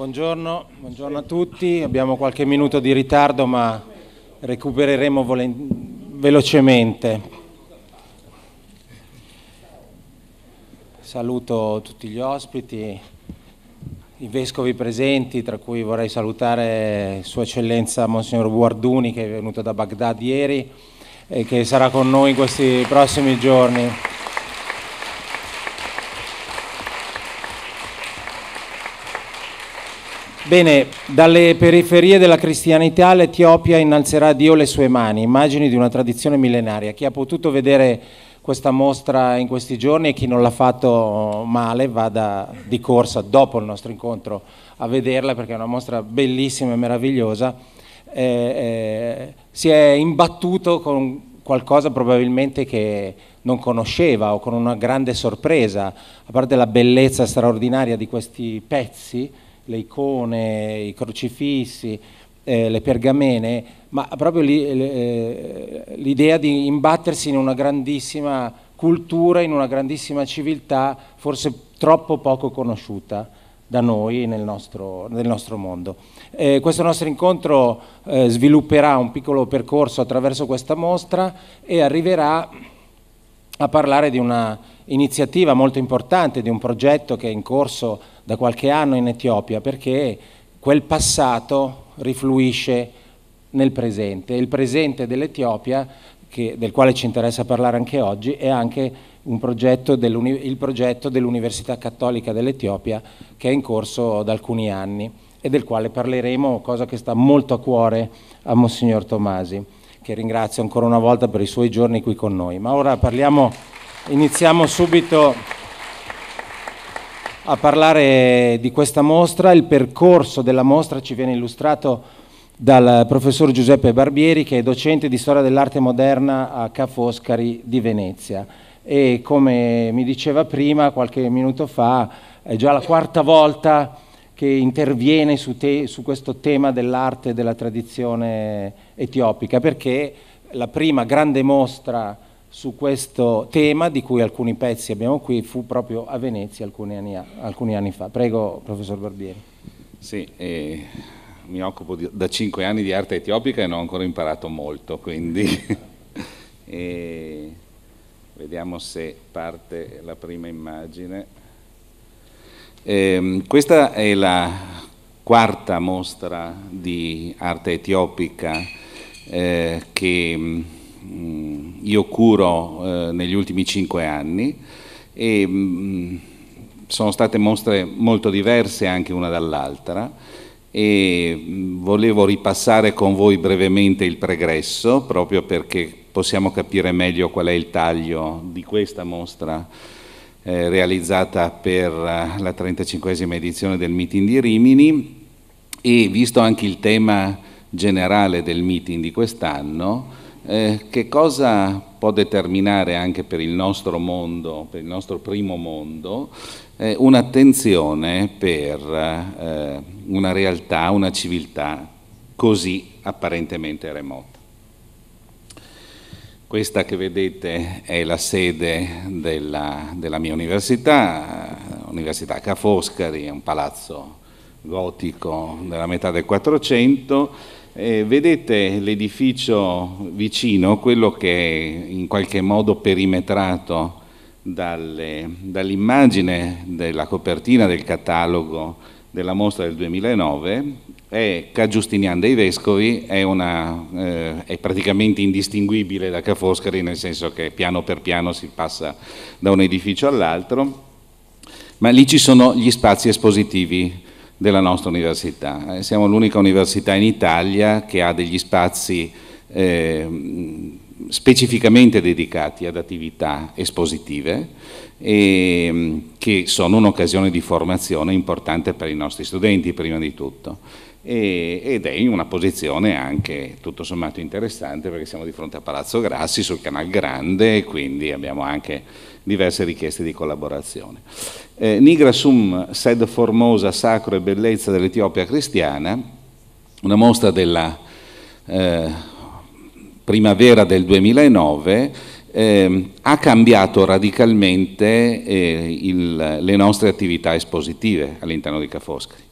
Buongiorno, buongiorno, a tutti, abbiamo qualche minuto di ritardo ma recupereremo velocemente. Saluto tutti gli ospiti, i vescovi presenti, tra cui vorrei salutare Sua Eccellenza Monsignor Guarduni che è venuto da Baghdad ieri e che sarà con noi in questi prossimi giorni. Bene, dalle periferie della cristianità l'Etiopia innalzerà a Dio le sue mani, immagini di una tradizione millenaria. Chi ha potuto vedere questa mostra in questi giorni e chi non l'ha fatto male vada di corsa dopo il nostro incontro a vederla perché è una mostra bellissima e meravigliosa. Eh, eh, si è imbattuto con qualcosa probabilmente che non conosceva o con una grande sorpresa, a parte la bellezza straordinaria di questi pezzi le icone, i crocifissi, eh, le pergamene, ma proprio eh, l'idea di imbattersi in una grandissima cultura, in una grandissima civiltà, forse troppo poco conosciuta da noi nel nostro, nel nostro mondo. Eh, questo nostro incontro eh, svilupperà un piccolo percorso attraverso questa mostra e arriverà a parlare di un'iniziativa molto importante, di un progetto che è in corso da qualche anno in Etiopia, perché quel passato rifluisce nel presente. Il presente dell'Etiopia, del quale ci interessa parlare anche oggi, è anche progetto il progetto dell'Università Cattolica dell'Etiopia che è in corso da alcuni anni e del quale parleremo, cosa che sta molto a cuore a Monsignor Tomasi che ringrazio ancora una volta per i suoi giorni qui con noi. Ma ora parliamo, iniziamo subito a parlare di questa mostra. Il percorso della mostra ci viene illustrato dal professor Giuseppe Barbieri che è docente di storia dell'arte moderna a Ca' Foscari di Venezia e come mi diceva prima qualche minuto fa è già la quarta volta che interviene su, te, su questo tema dell'arte e della tradizione etiopica, perché la prima grande mostra su questo tema, di cui alcuni pezzi abbiamo qui, fu proprio a Venezia alcuni anni, alcuni anni fa. Prego, professor Barbieri. Sì, eh, mi occupo di, da cinque anni di arte etiopica e non ho ancora imparato molto, quindi eh, vediamo se parte la prima immagine. Eh, questa è la quarta mostra di arte etiopica eh, che mh, mm, io curo eh, negli ultimi cinque anni e mh, mm, sono state mostre molto diverse anche una dall'altra e mm, volevo ripassare con voi brevemente il pregresso proprio perché possiamo capire meglio qual è il taglio di questa mostra eh, realizzata per eh, la 35esima edizione del meeting di Rimini e visto anche il tema generale del meeting di quest'anno, eh, che cosa può determinare anche per il nostro mondo, per il nostro primo mondo, eh, un'attenzione per eh, una realtà, una civiltà così apparentemente remota? Questa che vedete è la sede della, della mia università, Università Ca' Foscari, un palazzo gotico della metà del 400. Eh, vedete l'edificio vicino, quello che è in qualche modo perimetrato dalle, dall'immagine della copertina del catalogo della mostra del 2009 è Ca Giustinian dei Vescovi è, una, eh, è, praticamente indistinguibile da Ca' Foscari, nel senso che piano per piano si passa da un edificio all'altro, ma lì ci sono gli spazi espositivi della nostra università. Eh, siamo l'unica università in Italia che ha degli spazi eh, specificamente dedicati ad attività espositive e ehm, che sono un'occasione di formazione importante per i nostri studenti prima di tutto e, ed è in una posizione anche tutto sommato interessante perché siamo di fronte a Palazzo Grassi sul Canal Grande e quindi abbiamo anche diverse richieste di collaborazione. Eh, Nigra Sum, sed formosa, sacro e bellezza dell'Etiopia cristiana, una mostra della eh, primavera del 2009 eh, ha cambiato radicalmente eh, il, le nostre attività espositive all'interno di Cafoscari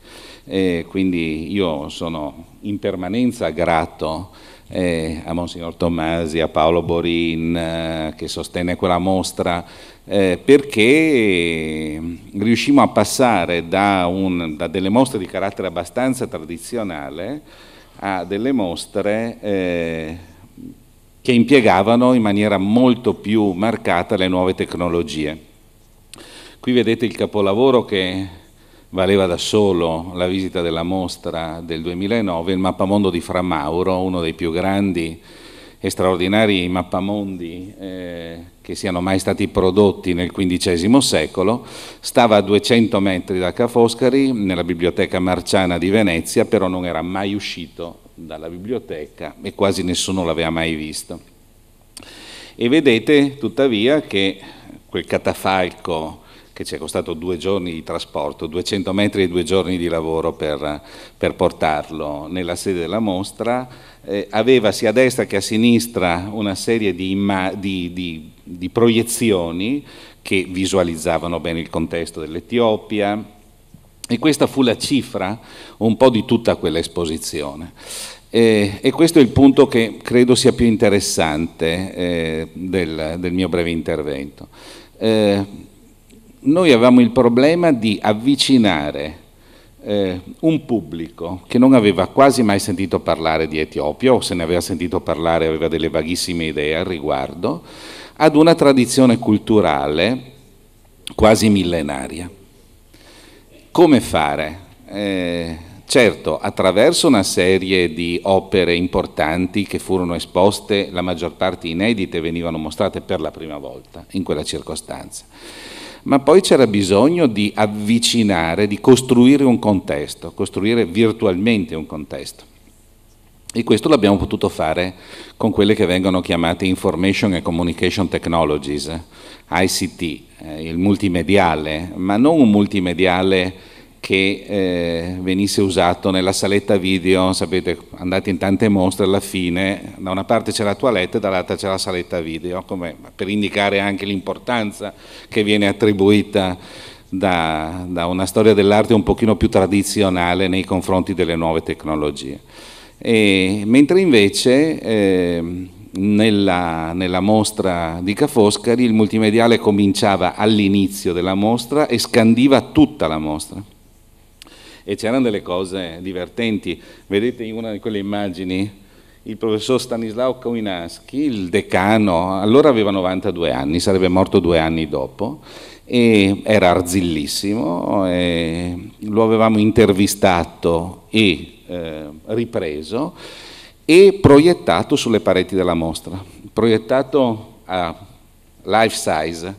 eh, quindi io sono in permanenza grato eh, a Monsignor Tommasi, a Paolo Borin eh, che sostenne quella mostra, eh, perché riuscimmo a passare da, un, da, delle mostre di carattere abbastanza tradizionale a delle mostre eh, che impiegavano in maniera molto più marcata le nuove tecnologie. Qui vedete il capolavoro che valeva da solo la visita della mostra del 2009, il mappamondo di Fra Mauro, uno dei più grandi e straordinari mappamondi eh, che siano mai stati prodotti nel XV secolo, stava a 200 metri da Ca' Foscari, nella biblioteca marciana di Venezia, però non era mai uscito dalla biblioteca e quasi nessuno l'aveva mai visto. E vedete tuttavia che quel catafalco che ci è costato due giorni di trasporto, 200 metri e due giorni di lavoro per, per portarlo nella sede della mostra, eh, aveva sia a destra che a sinistra una serie di, di, di, di proiezioni che visualizzavano bene il contesto dell'Etiopia e questa fu la cifra un po' di tutta quell'esposizione. Eh, e questo è il punto che credo sia più interessante eh, del, del, mio breve intervento. Eh, noi avevamo il problema di avvicinare eh, un pubblico che non aveva quasi mai sentito parlare di Etiopia o se ne aveva sentito parlare aveva delle vaghissime idee al riguardo, ad una tradizione culturale quasi millenaria. Come fare? Eh, certo, attraverso una serie di opere importanti che furono esposte, la maggior parte inedite, venivano mostrate per la prima volta in quella circostanza ma poi c'era bisogno di avvicinare, di costruire un contesto, costruire virtualmente un contesto. E questo l'abbiamo potuto fare con quelle che vengono chiamate Information and Communication Technologies, ICT, eh, il multimediale, ma non un multimediale che eh, venisse usato nella saletta video, sapete, andate in tante mostre, alla fine da una parte c'è la toilette e dall'altra c'è la saletta video, per indicare anche l'importanza che viene attribuita da, da una storia dell'arte un pochino più tradizionale nei confronti delle nuove tecnologie. E, mentre invece eh, nella, nella, mostra di Ca' il multimediale cominciava all'inizio della mostra e scandiva tutta la mostra e c'erano delle cose divertenti. Vedete in una di quelle immagini il professor Stanislao Kowinski, il decano, allora aveva 92 anni, sarebbe morto due anni dopo, e era arzillissimo, e lo avevamo intervistato e eh, ripreso e proiettato sulle pareti della mostra, proiettato a life size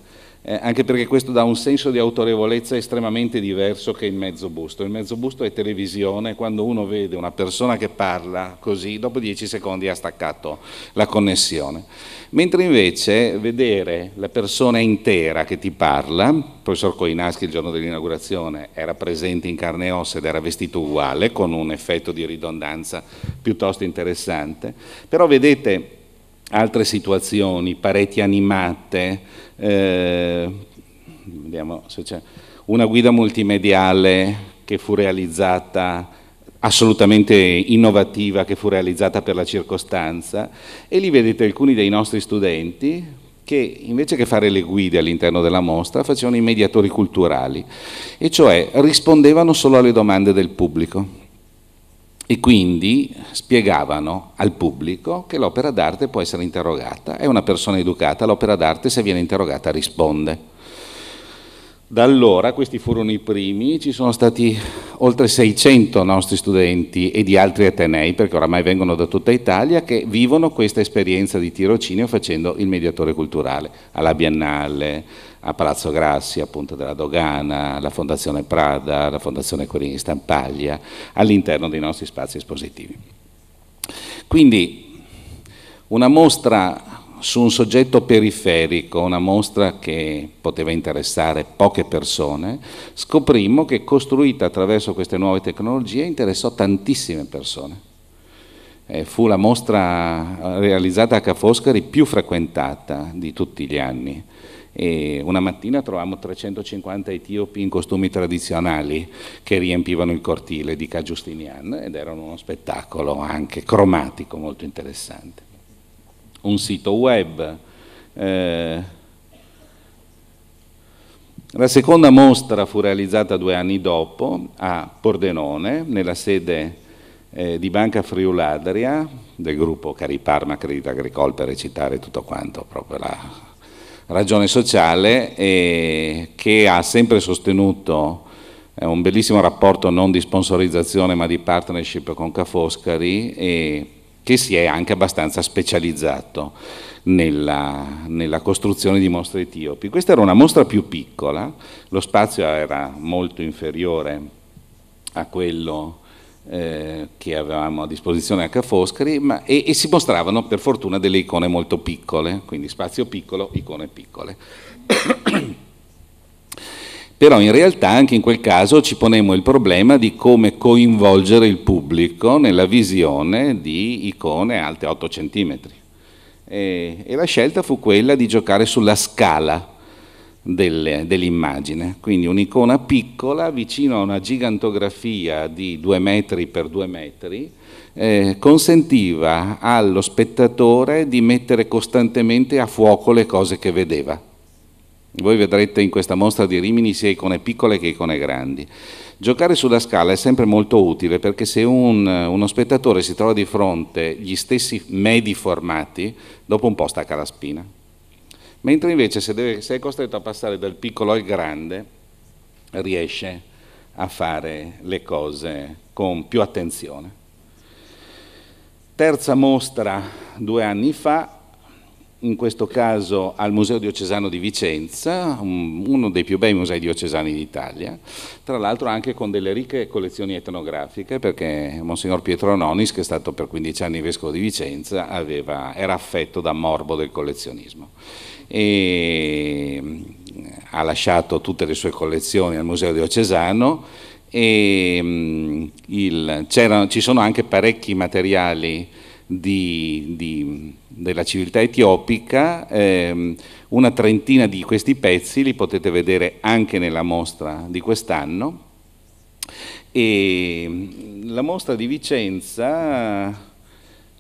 eh, anche perché questo dà un senso di autorevolezza estremamente diverso che il mezzo busto. Il mezzo busto è televisione, quando uno vede una persona che parla così, dopo dieci secondi ha staccato la connessione. Mentre invece vedere la persona intera che ti parla, il professor Coinaschi il giorno dell'inaugurazione era presente in carne e ossa ed era vestito uguale, con un effetto di ridondanza piuttosto interessante, però vedete altre situazioni, pareti animate, eh, vediamo se c'è, una guida multimediale che fu realizzata assolutamente innovativa che fu realizzata per la circostanza e lì vedete alcuni dei nostri studenti che invece che fare le guide all'interno della mostra facevano i mediatori culturali e cioè rispondevano solo alle domande del pubblico e quindi spiegavano al pubblico che l'opera d'arte può essere interrogata. È una persona educata, l'opera d'arte se viene interrogata risponde. Da allora, questi furono i primi, ci sono stati oltre 600 nostri studenti e di altri atenei, perché oramai vengono da tutta Italia, che vivono questa esperienza di tirocinio facendo il mediatore culturale alla Biennale, a Palazzo Grassi, appunto della Dogana, la Fondazione Prada, la Fondazione Corini Stampaglia, all'interno dei nostri spazi espositivi. Quindi una mostra su un soggetto periferico, una mostra che poteva interessare poche persone, scoprimmo che costruita attraverso queste nuove tecnologie interessò tantissime persone. Eh, fu la mostra realizzata a Ca' Foscari più frequentata di tutti gli anni e una mattina trovavamo 350 etiopi in costumi tradizionali che riempivano il cortile di Caggiustinian ed erano uno spettacolo anche cromatico molto interessante. Un sito web. Eh, la seconda mostra fu realizzata due anni dopo a Pordenone, nella sede eh, di Banca Friuladria, del gruppo Cariparma Credit Agricole, per recitare tutto quanto, proprio la ragione sociale e eh, che ha sempre sostenuto eh, un bellissimo rapporto non di sponsorizzazione ma di partnership con Cafoscari e eh, che si è anche abbastanza specializzato nella, nella costruzione di mostre etiopi. Questa era una mostra più piccola, lo spazio era molto inferiore a quello eh, che avevamo a disposizione anche a Foscari ma, e, e, si mostravano per fortuna delle icone molto piccole, quindi spazio piccolo, icone piccole. Però in realtà anche in quel caso ci ponemmo il problema di come coinvolgere il pubblico nella visione di icone alte 8 cm. E, e la scelta fu quella di giocare sulla scala dell'immagine. Quindi un'icona piccola vicino a una gigantografia di 2 metri per 2 metri eh, consentiva allo spettatore di mettere costantemente a fuoco le cose che vedeva. Voi vedrete in questa mostra di Rimini sia icone piccole che icone grandi. Giocare sulla scala è sempre molto utile perché se un, uno spettatore si trova di fronte agli stessi medi formati, dopo un po' stacca la spina mentre invece se, deve, se è costretto a passare dal piccolo al grande riesce a fare le cose con più attenzione. Terza mostra due anni fa, in questo caso al Museo Diocesano di Vicenza, uno dei più bei musei diocesani d'Italia, tra l'altro anche con delle ricche collezioni etnografiche, perché Monsignor Pietro Nonis, che è stato per 15 anni vescovo di Vicenza, aveva, era affetto da morbo del collezionismo e mm, ha lasciato tutte le sue collezioni al Museo Diocesano e mm, il, ci sono anche parecchi materiali di, di, della civiltà etiopica, eh, una trentina di questi pezzi li potete vedere anche nella mostra di quest'anno. E mm, la mostra di Vicenza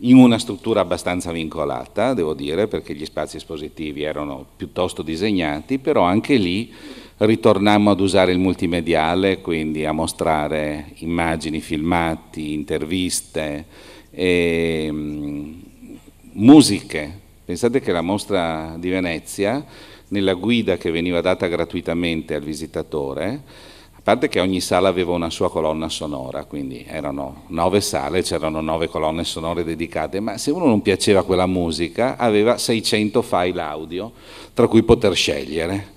in una struttura abbastanza vincolata, devo dire, perché gli spazi espositivi erano piuttosto disegnati, però anche lì ritornammo ad usare il multimediale, quindi a mostrare immagini, filmati, interviste, e, ehm, mh, musiche. Pensate che la mostra di Venezia, nella guida che veniva data gratuitamente al visitatore, a parte che ogni sala aveva una sua colonna sonora, quindi erano nove sale, c'erano nove colonne sonore dedicate, ma se uno non piaceva quella musica aveva 600 file audio tra cui poter scegliere.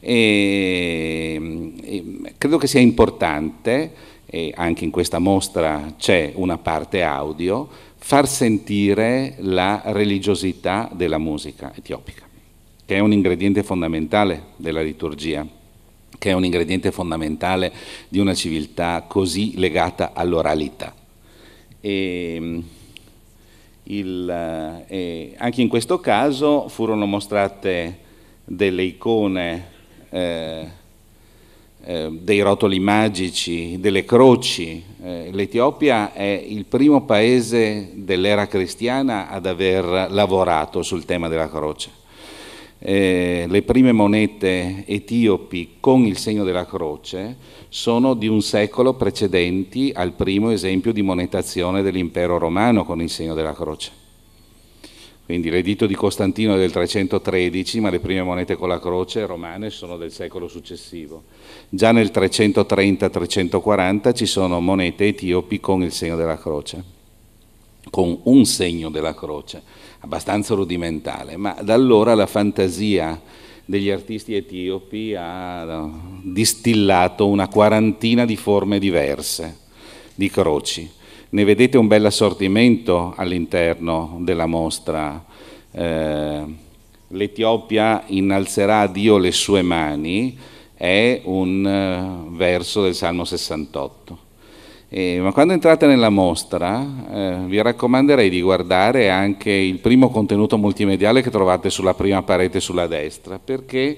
E, e credo che sia importante, e anche in questa mostra c'è una parte audio, far sentire la religiosità della musica etiopica, che è un ingrediente fondamentale della liturgia che è un ingrediente fondamentale di una civiltà così legata all'oralità. Mm, eh, anche in questo caso furono mostrate delle icone, eh, eh, dei rotoli magici, delle croci. Eh, L'Etiopia è il primo paese dell'era cristiana ad aver lavorato sul tema della croce eh, le prime monete etiopi con il segno della croce sono di un secolo precedenti al primo esempio di monetazione dell'impero romano con il segno della croce. Quindi l'editto di Costantino è del 313, ma le prime monete con la croce romane sono del secolo successivo. Già nel 330-340 ci sono monete etiopi con il segno della croce, con un segno della croce abbastanza rudimentale, ma da allora la fantasia degli artisti etiopi ha distillato una quarantina di forme diverse di croci. Ne vedete un bel assortimento all'interno della mostra. Eh, L'Etiopia innalzerà a Dio le sue mani è un eh, verso del Salmo 68 eh, ma quando entrate nella mostra eh, vi raccomanderei di guardare anche il primo contenuto multimediale che trovate sulla prima parete sulla destra, perché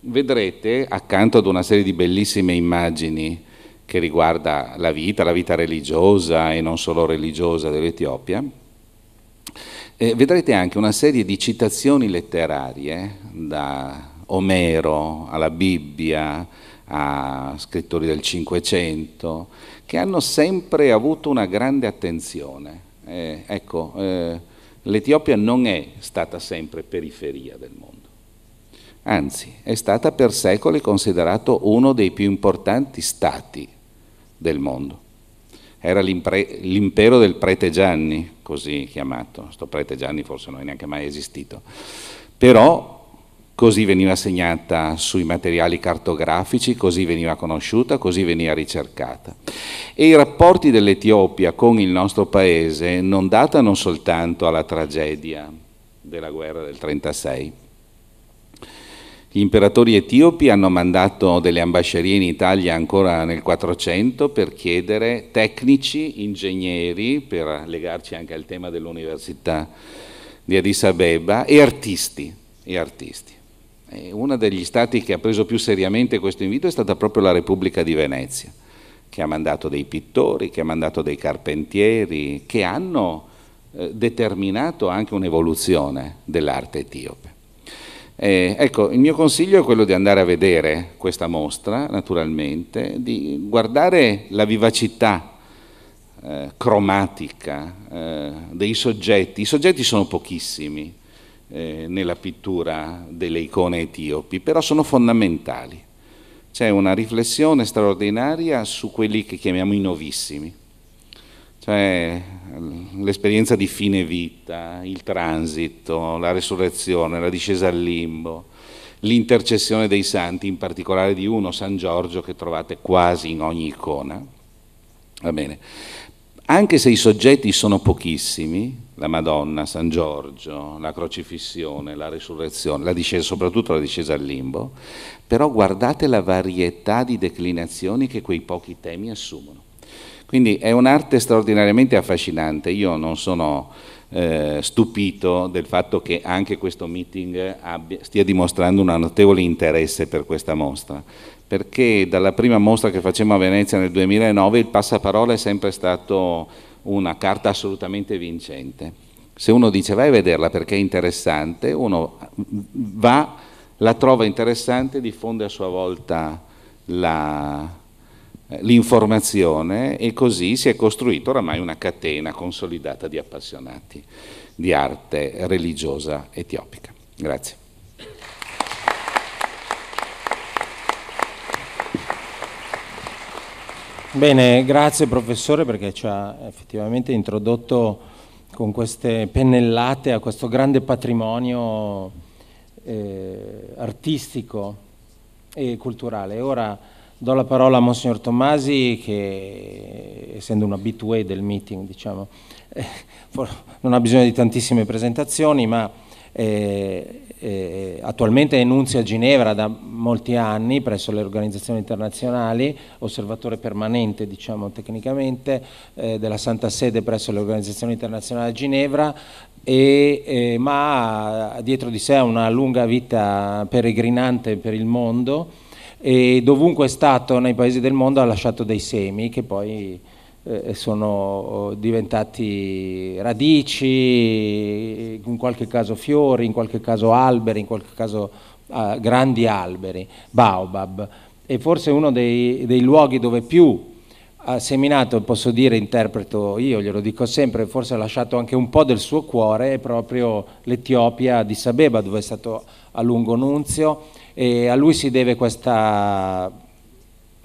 vedrete accanto ad una serie di bellissime immagini che riguarda la vita, la vita religiosa e non solo religiosa dell'Etiopia, eh, vedrete anche una serie di citazioni letterarie eh, da Omero alla Bibbia a scrittori del Cinquecento che hanno sempre avuto una grande attenzione. Eh, ecco, eh, l'Etiopia non è stata sempre periferia del mondo, anzi è stata per secoli considerato uno dei più importanti stati del mondo. Era l'impero del prete Gianni, così chiamato, Questo prete Gianni forse non è neanche mai esistito, però Così veniva segnata sui materiali cartografici, così veniva conosciuta, così veniva ricercata. E i rapporti dell'Etiopia con il nostro paese non datano soltanto alla tragedia della guerra del 1936. Gli imperatori etiopi hanno mandato delle ambascerie in Italia ancora nel 400 per chiedere tecnici, ingegneri, per legarci anche al tema dell'università di Addis Abeba, e artisti. E artisti. Uno degli stati che ha preso più seriamente questo invito è stata proprio la Repubblica di Venezia, che ha mandato dei pittori, che ha mandato dei carpentieri, che hanno eh, determinato anche un'evoluzione dell'arte etiope. Eh, ecco, il mio consiglio è quello di andare a vedere questa mostra, naturalmente, di guardare la vivacità eh, cromatica eh, dei soggetti. I soggetti sono pochissimi, eh, nella pittura delle icone etiopi, però sono fondamentali. C'è una riflessione straordinaria su quelli che chiamiamo i novissimi, cioè l'esperienza di fine vita, il transito, la resurrezione, la discesa al limbo, l'intercessione dei santi, in particolare di uno, San Giorgio, che trovate quasi in ogni icona. Va bene. Anche se i soggetti sono pochissimi, la Madonna, San Giorgio, la crocifissione, la risurrezione, la discesa, soprattutto la discesa al limbo, però guardate la varietà di declinazioni che quei pochi temi assumono. Quindi è un'arte straordinariamente affascinante, io non sono eh, stupito del fatto che anche questo meeting abbia, stia dimostrando un notevole interesse per questa mostra, perché dalla prima mostra che facciamo a Venezia nel 2009 il passaparola è sempre stato una carta assolutamente vincente. Se uno dice vai a vederla perché è interessante, uno va, la trova interessante, diffonde a sua volta l'informazione e così si è costruita oramai una catena consolidata di appassionati di arte religiosa etiopica. Grazie. Bene, grazie professore perché ci ha effettivamente introdotto con queste pennellate a questo grande patrimonio eh, artistico e culturale. ora do la parola a Monsignor Tommasi che, essendo un abitué del meeting, diciamo, eh, non ha bisogno di tantissime presentazioni, ma eh, eh, attualmente enunzio a Ginevra da molti anni presso le organizzazioni internazionali, osservatore permanente diciamo tecnicamente eh, della Santa Sede presso le organizzazioni internazionali a Ginevra, e, eh, ma ha dietro di sé una lunga vita peregrinante per il mondo e dovunque è stato nei paesi del mondo ha lasciato dei semi che poi eh, sono oh, diventati radici, in qualche caso fiori, in qualche caso alberi, in qualche caso eh, grandi alberi, baobab. E forse uno dei, dei luoghi dove più ha seminato, posso dire, interpreto io, glielo dico sempre, forse ha lasciato anche un po' del suo cuore, è proprio l'Etiopia di Sabeba, dove è stato a lungo nunzio, e a lui si deve questa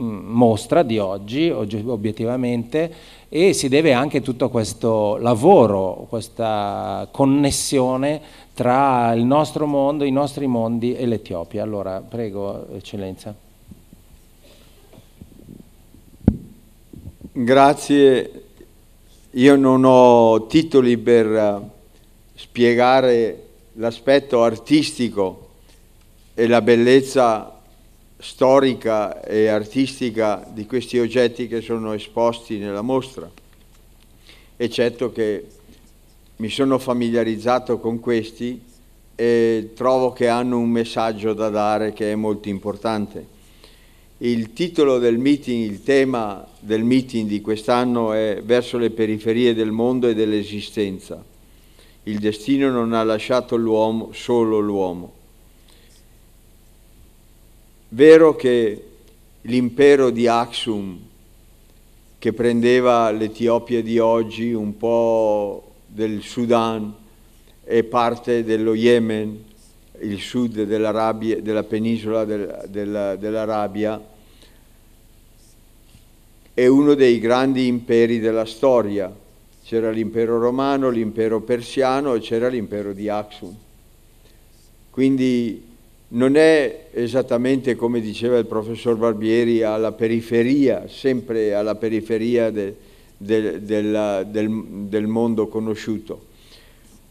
Mm, mostra di oggi, obiettivamente, e si deve anche tutto questo lavoro, questa connessione tra il nostro mondo, i nostri mondi e l'Etiopia. Allora, prego, Eccellenza. Grazie, io non ho titoli per eh, spiegare l'aspetto artistico e la bellezza storica e artistica di questi oggetti che sono esposti nella mostra. Eccetto che mi sono familiarizzato con questi e trovo che hanno un messaggio da dare che è molto importante. Il titolo del meeting, il tema del meeting di quest'anno è Verso le periferie del mondo e dell'esistenza. Il destino non ha lasciato l'uomo, solo l'uomo. Vero che l'impero di Aksum, che prendeva l'Etiopia di oggi, un po' del Sudan e parte dello Yemen, il sud dell'Arabia, della penisola del, della, dell'Arabia, è uno dei grandi imperi della storia. C'era l'impero romano, l'impero persiano e c'era l'impero di Aksum. Quindi non è esattamente come diceva il professor Barbieri alla periferia, sempre alla periferia de, de, della, del, del, mondo conosciuto.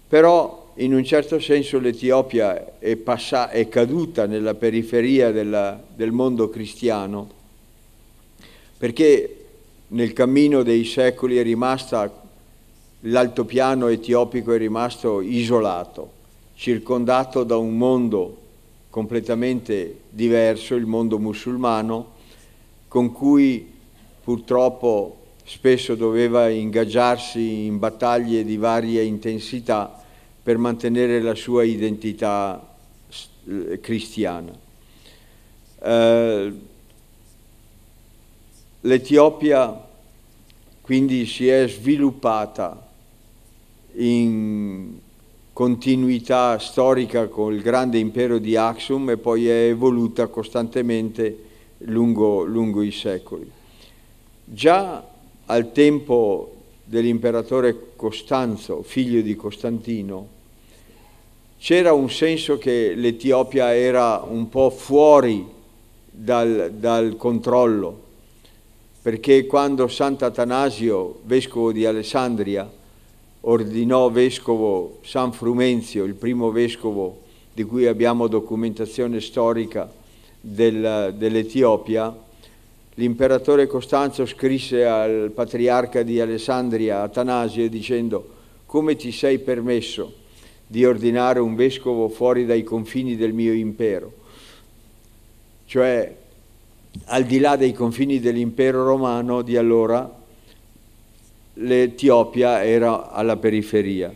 Però in un certo senso l'Etiopia è, è, caduta nella periferia della, del mondo cristiano perché nel cammino dei secoli è rimasta, l'altopiano etiopico è rimasto isolato, circondato da un mondo completamente diverso, il mondo musulmano, con cui purtroppo spesso doveva ingaggiarsi in battaglie di varia intensità per mantenere la sua identità eh, cristiana. Eh, L'Etiopia quindi si è sviluppata in continuità storica con il grande impero di Axum e poi è evoluta costantemente lungo, lungo i secoli. Già al tempo dell'imperatore Costanzo, figlio di Costantino, c'era un senso che l'Etiopia era un po' fuori dal, dal controllo, perché quando Sant'Atanasio, vescovo di Alessandria, ordinò vescovo San Frumenzio, il primo vescovo di cui abbiamo documentazione storica del, dell'Etiopia, l'imperatore Costanzo scrisse al patriarca di Alessandria, Atanasio, dicendo come ti sei permesso di ordinare un vescovo fuori dai confini del mio impero, cioè al di là dei confini dell'impero romano di allora l'Etiopia era alla periferia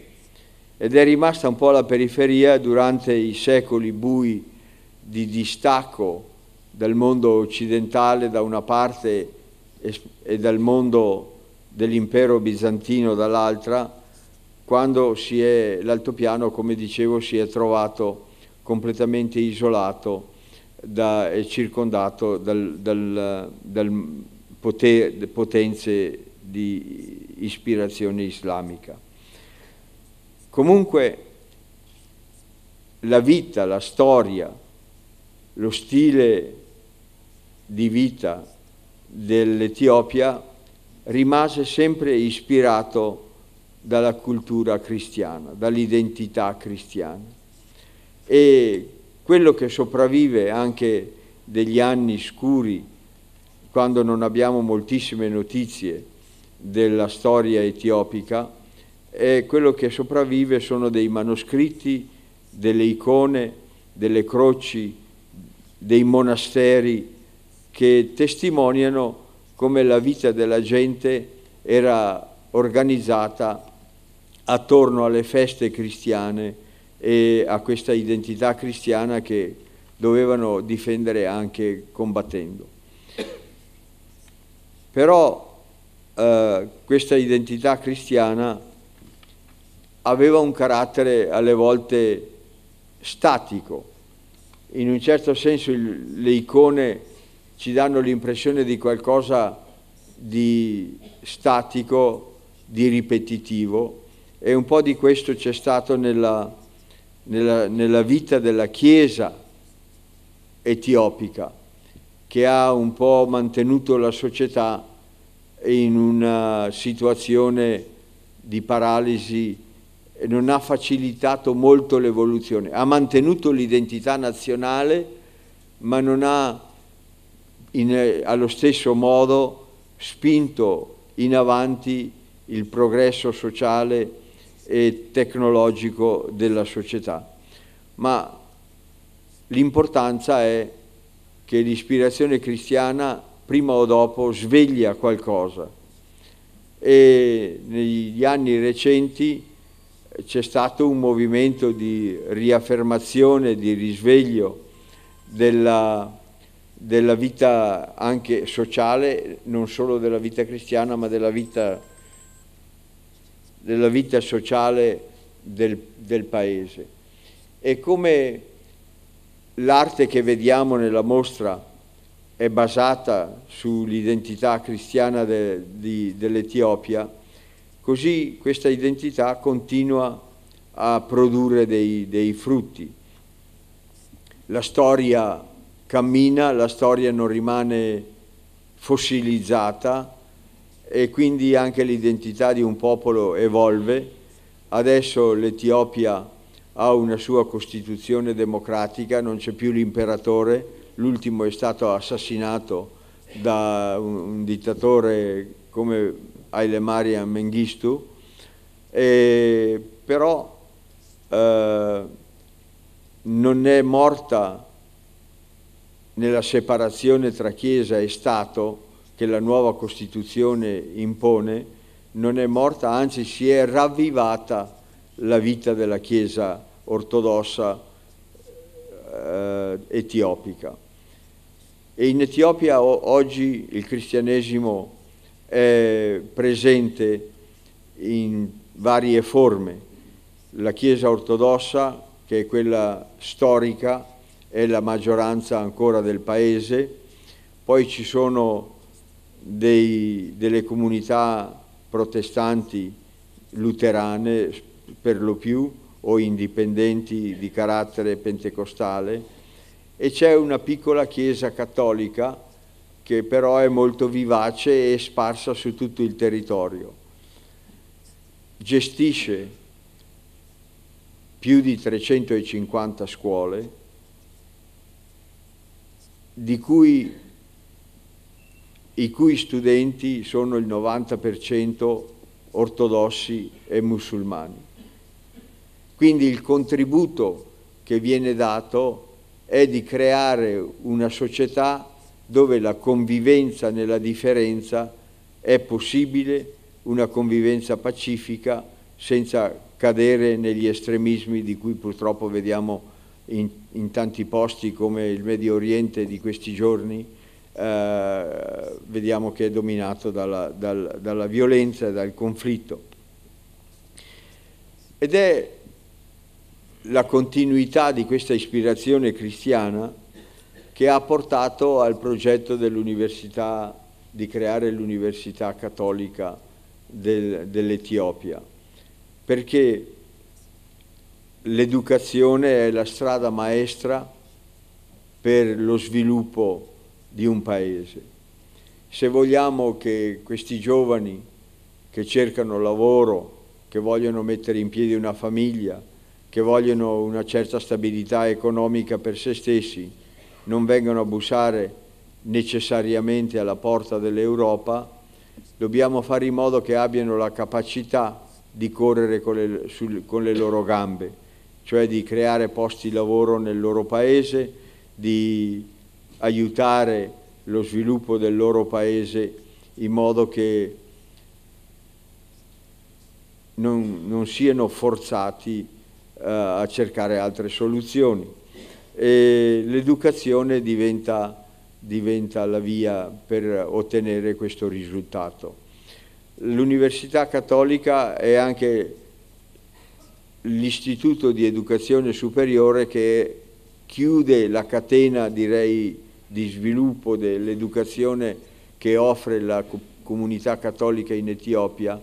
ed è rimasta un po' alla periferia durante i secoli bui di distacco dal mondo occidentale da una parte e dal mondo dell'impero bizantino dall'altra, quando l'altopiano, come dicevo, si è trovato completamente isolato da, e circondato dal, dal, dal poter, potenze di ispirazione islamica. Comunque la vita, la storia, lo stile di vita dell'Etiopia rimase sempre ispirato dalla cultura cristiana, dall'identità cristiana. E quello che sopravvive anche degli anni scuri, quando non abbiamo moltissime notizie, della storia etiopica e quello che sopravvive sono dei manoscritti, delle icone, delle croci, dei monasteri che testimoniano come la vita della gente era organizzata attorno alle feste cristiane e a questa identità cristiana che dovevano difendere anche combattendo. Però eh, questa identità cristiana aveva un carattere alle volte statico. In un certo senso il, le icone ci danno l'impressione di qualcosa di statico, di ripetitivo e un po' di questo c'è stato nella, nella, nella vita della Chiesa etiopica che ha un po' mantenuto la società in una situazione di paralisi non ha facilitato molto l'evoluzione, ha mantenuto l'identità nazionale ma non ha in, allo stesso modo spinto in avanti il progresso sociale e tecnologico della società. Ma l'importanza è che l'ispirazione cristiana prima o dopo sveglia qualcosa. E negli anni recenti c'è stato un movimento di riaffermazione, di risveglio della, della vita anche sociale, non solo della vita cristiana, ma della vita, della vita sociale del, del paese. E come l'arte che vediamo nella mostra è basata sull'identità cristiana de, de, dell'Etiopia, così questa identità continua a produrre dei, dei frutti. La storia cammina, la storia non rimane fossilizzata e quindi anche l'identità di un popolo evolve. Adesso l'Etiopia ha una sua costituzione democratica, non c'è più l'imperatore, l'ultimo è stato assassinato da un, dittatore come Aile Mariam Mengistu, e, però eh, non è morta nella separazione tra Chiesa e Stato che la nuova Costituzione impone, non è morta, anzi si è ravvivata la vita della Chiesa ortodossa eh, etiopica. E in Etiopia oggi il cristianesimo è presente in varie forme. La Chiesa ortodossa, che è quella storica, è la maggioranza ancora del paese, poi ci sono dei, delle comunità protestanti luterane per lo più o indipendenti di carattere pentecostale e c'è una piccola chiesa cattolica che però è molto vivace e sparsa su tutto il territorio. Gestisce più di 350 scuole, cui, i cui studenti sono il 90% ortodossi e musulmani. Quindi il contributo che viene dato è di creare una società dove la convivenza nella differenza è possibile, una convivenza pacifica senza cadere negli estremismi di cui purtroppo vediamo in, in tanti posti come il Medio Oriente di questi giorni, eh, vediamo che è dominato dalla, dal, dalla violenza e dal conflitto. Ed è la continuità di questa ispirazione cristiana che ha portato al progetto dell'università, di creare l'università cattolica del, dell'Etiopia, perché l'educazione è la strada maestra per lo sviluppo di un paese. Se vogliamo che questi giovani che cercano lavoro, che vogliono mettere in piedi una famiglia, che vogliono una certa stabilità economica per se stessi non vengano a bussare necessariamente alla porta dell'Europa, dobbiamo fare in modo che abbiano la capacità di correre con le, sul, con le loro gambe, cioè di creare posti di lavoro nel loro paese, di aiutare lo sviluppo del loro paese in modo che non, non siano forzati eh, a cercare altre soluzioni e l'educazione diventa, diventa la via per ottenere questo risultato. L'Università Cattolica è anche l'istituto di educazione superiore che chiude la catena direi, di sviluppo dell'educazione che offre la comunità cattolica in Etiopia,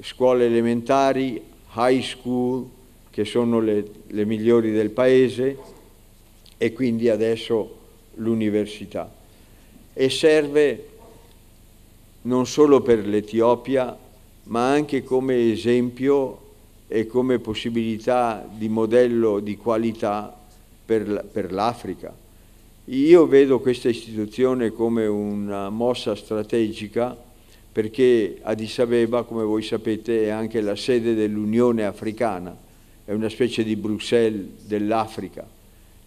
scuole elementari, high school, che sono le, le migliori del paese e quindi adesso l'università. E serve non solo per l'Etiopia, ma anche come esempio e come possibilità di modello di qualità per, l'Africa. Io vedo questa istituzione come una mossa strategica perché Addis Abeba, come voi sapete, è anche la sede dell'Unione Africana è una specie di Bruxelles dell'Africa.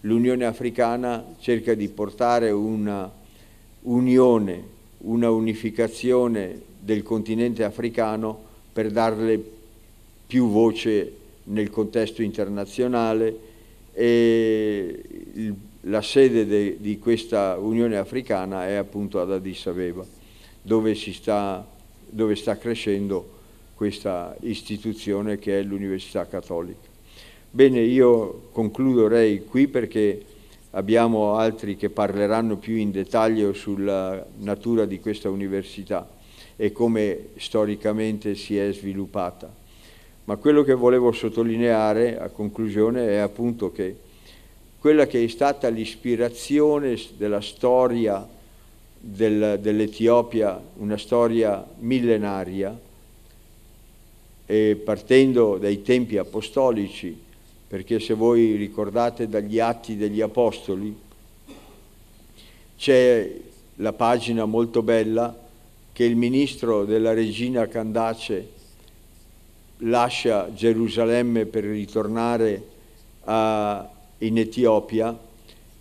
L'Unione Africana cerca di portare una unione, una unificazione del continente africano per darle più voce nel contesto internazionale e il, la sede de, di questa Unione Africana è appunto ad Addis Abeba, dove, sta, dove sta crescendo questa istituzione che è l'Università Cattolica. Bene, io concluderei qui perché abbiamo altri che parleranno più in dettaglio sulla natura di questa università e come storicamente si è sviluppata. Ma quello che volevo sottolineare a conclusione è appunto che quella che è stata l'ispirazione della storia del, dell'Etiopia, una storia millenaria, e partendo dai tempi apostolici, perché se voi ricordate dagli atti degli apostoli, c'è la pagina molto bella che il ministro della regina Candace lascia Gerusalemme per ritornare a, in Etiopia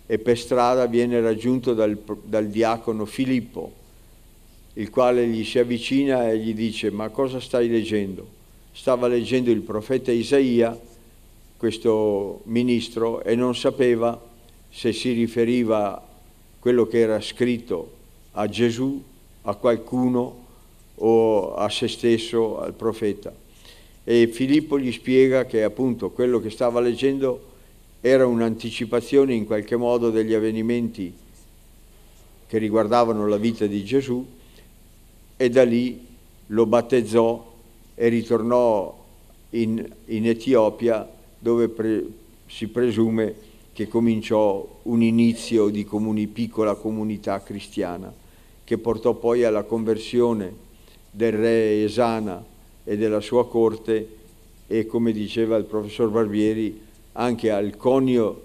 e per strada viene raggiunto dal, dal diacono Filippo, il quale gli si avvicina e gli dice ma cosa stai leggendo? stava leggendo il profeta Isaia, questo ministro, e non sapeva se si riferiva quello che era scritto a Gesù, a qualcuno o a se stesso, al profeta. E Filippo gli spiega che appunto quello che stava leggendo era un'anticipazione in qualche modo degli avvenimenti che riguardavano la vita di Gesù e da lì lo battezzò e ritornò in, in Etiopia dove pre, si presume che cominciò un inizio di comuni, piccola comunità cristiana che portò poi alla conversione del re Esana e della sua corte e come diceva il professor Barbieri anche al conio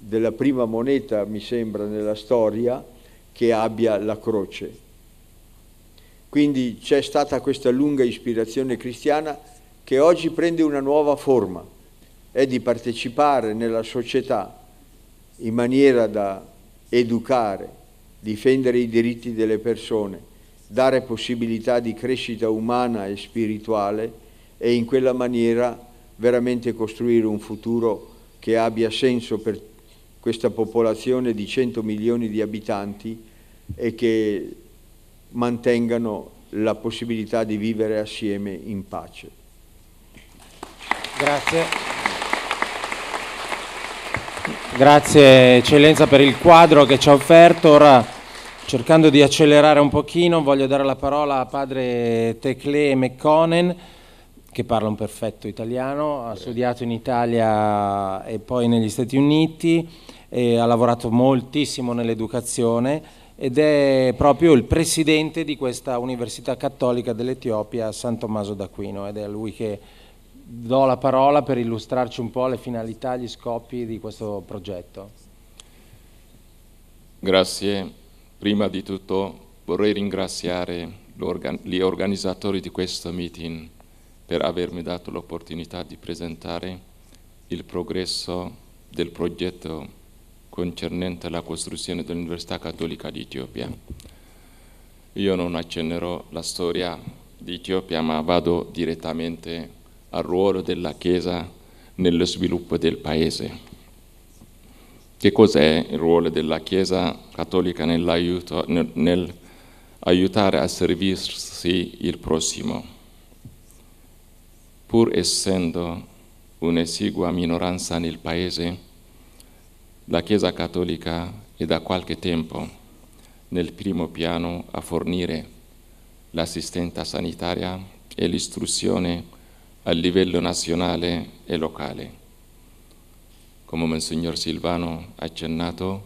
della prima moneta mi sembra nella storia che abbia la croce quindi c'è stata questa lunga ispirazione cristiana che oggi prende una nuova forma, è di partecipare nella società in maniera da educare, difendere i diritti delle persone, dare possibilità di crescita umana e spirituale e in quella maniera veramente costruire un futuro che abbia senso per questa popolazione di 100 milioni di abitanti e che mantengano la possibilità di vivere assieme in pace. Grazie. Grazie eccellenza per il quadro che ci ha offerto. Ora cercando di accelerare un pochino voglio dare la parola a padre Teclé McConen che parla un perfetto italiano, ha studiato in Italia e poi negli Stati Uniti e ha lavorato moltissimo nell'educazione ed è proprio il presidente di questa Università Cattolica dell'Etiopia, San Tommaso d'Aquino, ed è a lui che do la parola per illustrarci un po' le finalità, gli scopi di questo progetto. Grazie. Prima di tutto vorrei ringraziare gli organizzatori di questo meeting per avermi dato l'opportunità di presentare il progresso del progetto concernente la costruzione dell'Università Cattolica di Etiopia. Io non accennerò la storia di Etiopia, ma vado direttamente al ruolo della Chiesa nello sviluppo del paese. Che cos'è il ruolo della Chiesa cattolica nell'aiuto, nel, nel aiutare a servirsi il prossimo? Pur essendo un'esigua minoranza nel paese, la Chiesa Cattolica è da qualche tempo nel primo piano a fornire l'assistenza sanitaria e l'istruzione a livello nazionale e locale. Come Monsignor Silvano ha accennato,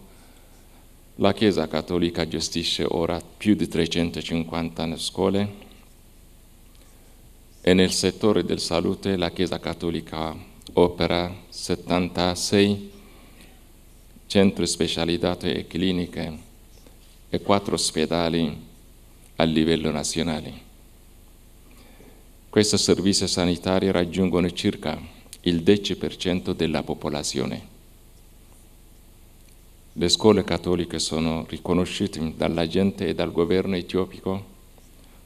la Chiesa Cattolica gestisce ora più di 350 scuole e nel settore della salute la Chiesa Cattolica opera 76 scuole centri specializzati e cliniche e quattro ospedali a livello nazionale. Questi servizi sanitari raggiungono circa il 10% della popolazione. Le scuole cattoliche sono riconosciute dalla gente e dal governo etiopico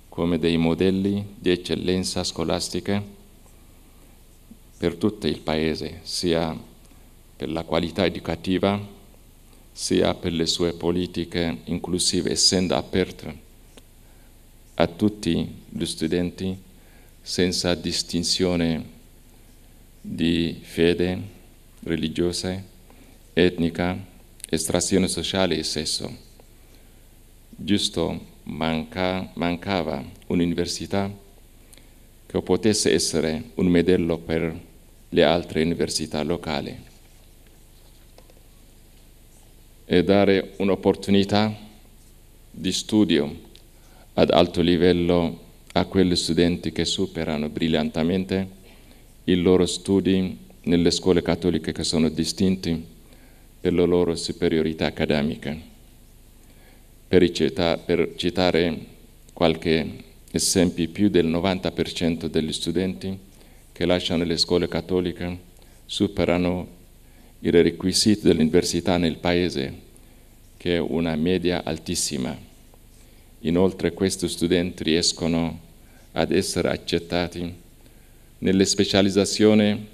come dei modelli di eccellenza scolastica per tutto il paese, sia per la qualità educativa, sia per le sue politiche inclusive, essendo aperte a tutti gli studenti senza distinzione di fede religiosa, etnica, estrazione sociale e sesso. Giusto manca, mancava un'università che potesse essere un modello per le altre università locali e dare un'opportunità di studio ad alto livello a quegli studenti che superano brillantemente i loro studi nelle scuole cattoliche che sono distinti per la loro superiorità accademica. Per, cita- per citare qualche esempio, più del 90% degli studenti che lasciano le scuole cattoliche superano i requisiti dell'università nel paese, che è una media altissima. Inoltre questi studenti riescono ad essere accettati nelle specializzazioni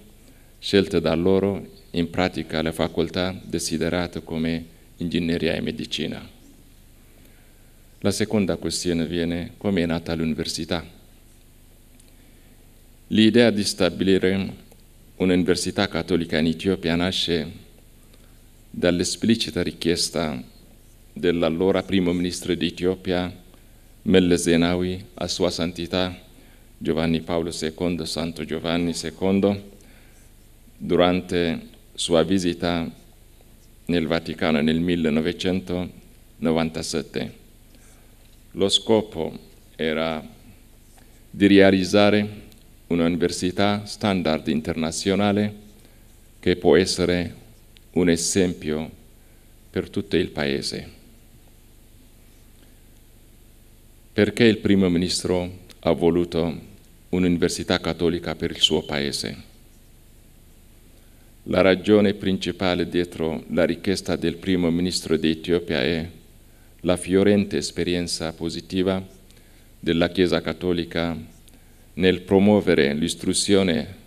scelte da loro, in pratica le facoltà desiderate come ingegneria e medicina. La seconda questione viene come è nata l'università. L'idea di stabilire un'università cattolica in Etiopia nasce dall'esplicita richiesta dell'allora primo ministro d'Etiopia Melle Zenawi a sua santità Giovanni Paolo II, Santo Giovanni II, durante sua visita nel Vaticano nel 1997. Lo scopo era di realizzare un'università standard internazionale che può essere un esempio per tutto il Paese. Perché il primo ministro ha voluto un'università cattolica per il suo Paese? La ragione principale dietro la richiesta del primo ministro d'Etiopia è la fiorente esperienza positiva della Chiesa cattolica nel promuovere l'istruzione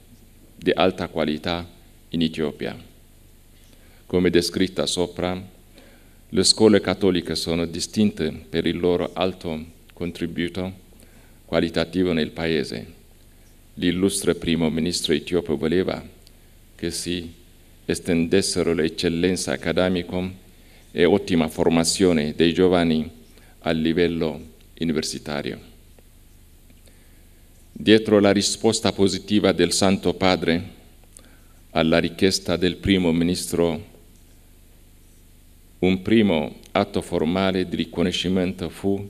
di alta qualità in Etiopia. Come descritta sopra, le scuole cattoliche sono distinte per il loro alto contributo qualitativo nel paese. L'illustre primo ministro etiope voleva che si estendessero l'eccellenza accademica e ottima formazione dei giovani a livello universitario. Dietro la risposta positiva del Santo Padre alla richiesta del primo ministro, un primo atto formale di riconoscimento fu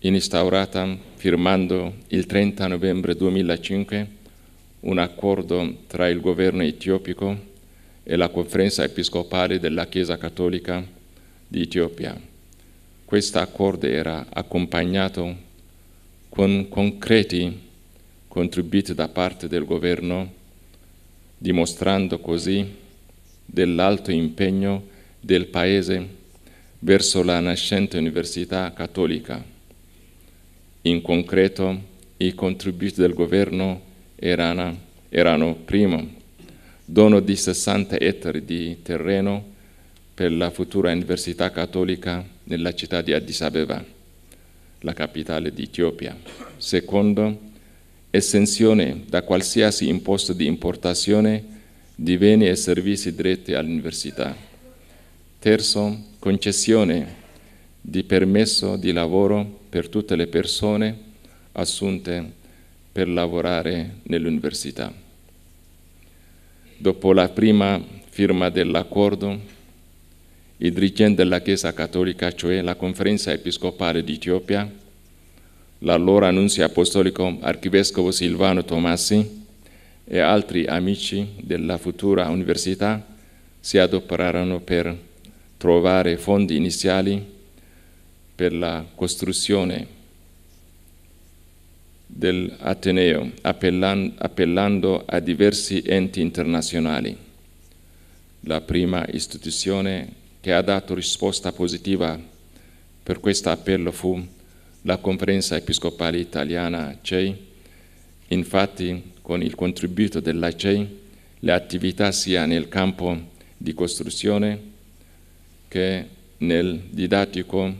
instaurata firmando il 30 novembre 2005 un accordo tra il governo etiopico e la conferenza episcopale della Chiesa Cattolica di Etiopia. Questo accordo era accompagnato con concreti contributi da parte del governo, dimostrando così dell'alto impegno del Paese verso la nascente Università Cattolica. In concreto, i contributi del governo erano, erano primo, dono di 60 ettari di terreno per la futura Università Cattolica nella città di Addis Abeba la capitale d'Etiopia. Secondo, estensione da qualsiasi imposto di importazione di beni e servizi diretti all'università. Terzo, concessione di permesso di lavoro per tutte le persone assunte per lavorare nell'università. Dopo la prima firma dell'accordo, i dirigenti della Chiesa Cattolica, cioè la Conferenza Episcopale d'Etiopia, l'allora nunzio apostolico archivescovo Silvano Tomassi e altri amici della futura università si adoperarono per trovare fondi iniziali per la costruzione dell'Ateneo, appellando a diversi enti internazionali. La prima istituzione che ha dato risposta positiva per questo appello fu la Conferenza Episcopale Italiana CEI. Infatti, con il contributo della CEI, le attività sia nel campo di costruzione che nel didattico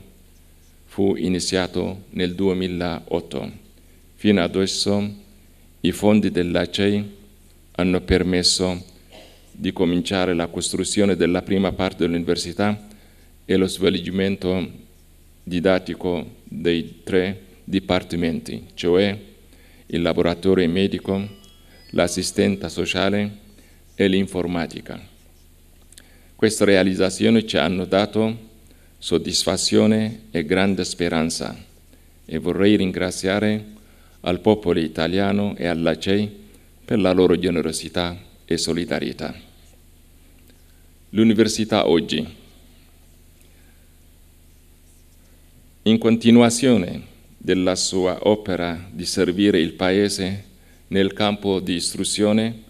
fu iniziato nel 2008. Fino ad adesso i fondi della CEI hanno permesso di cominciare la costruzione della prima parte dell'università e lo svolgimento didattico dei tre dipartimenti, cioè il laboratorio medico, l'assistenza sociale e l'informatica. Queste realizzazioni ci hanno dato soddisfazione e grande speranza e vorrei ringraziare al popolo italiano e alla CEI per la loro generosità e solidarietà l'università oggi. In continuazione della sua opera di servire il Paese nel campo di istruzione,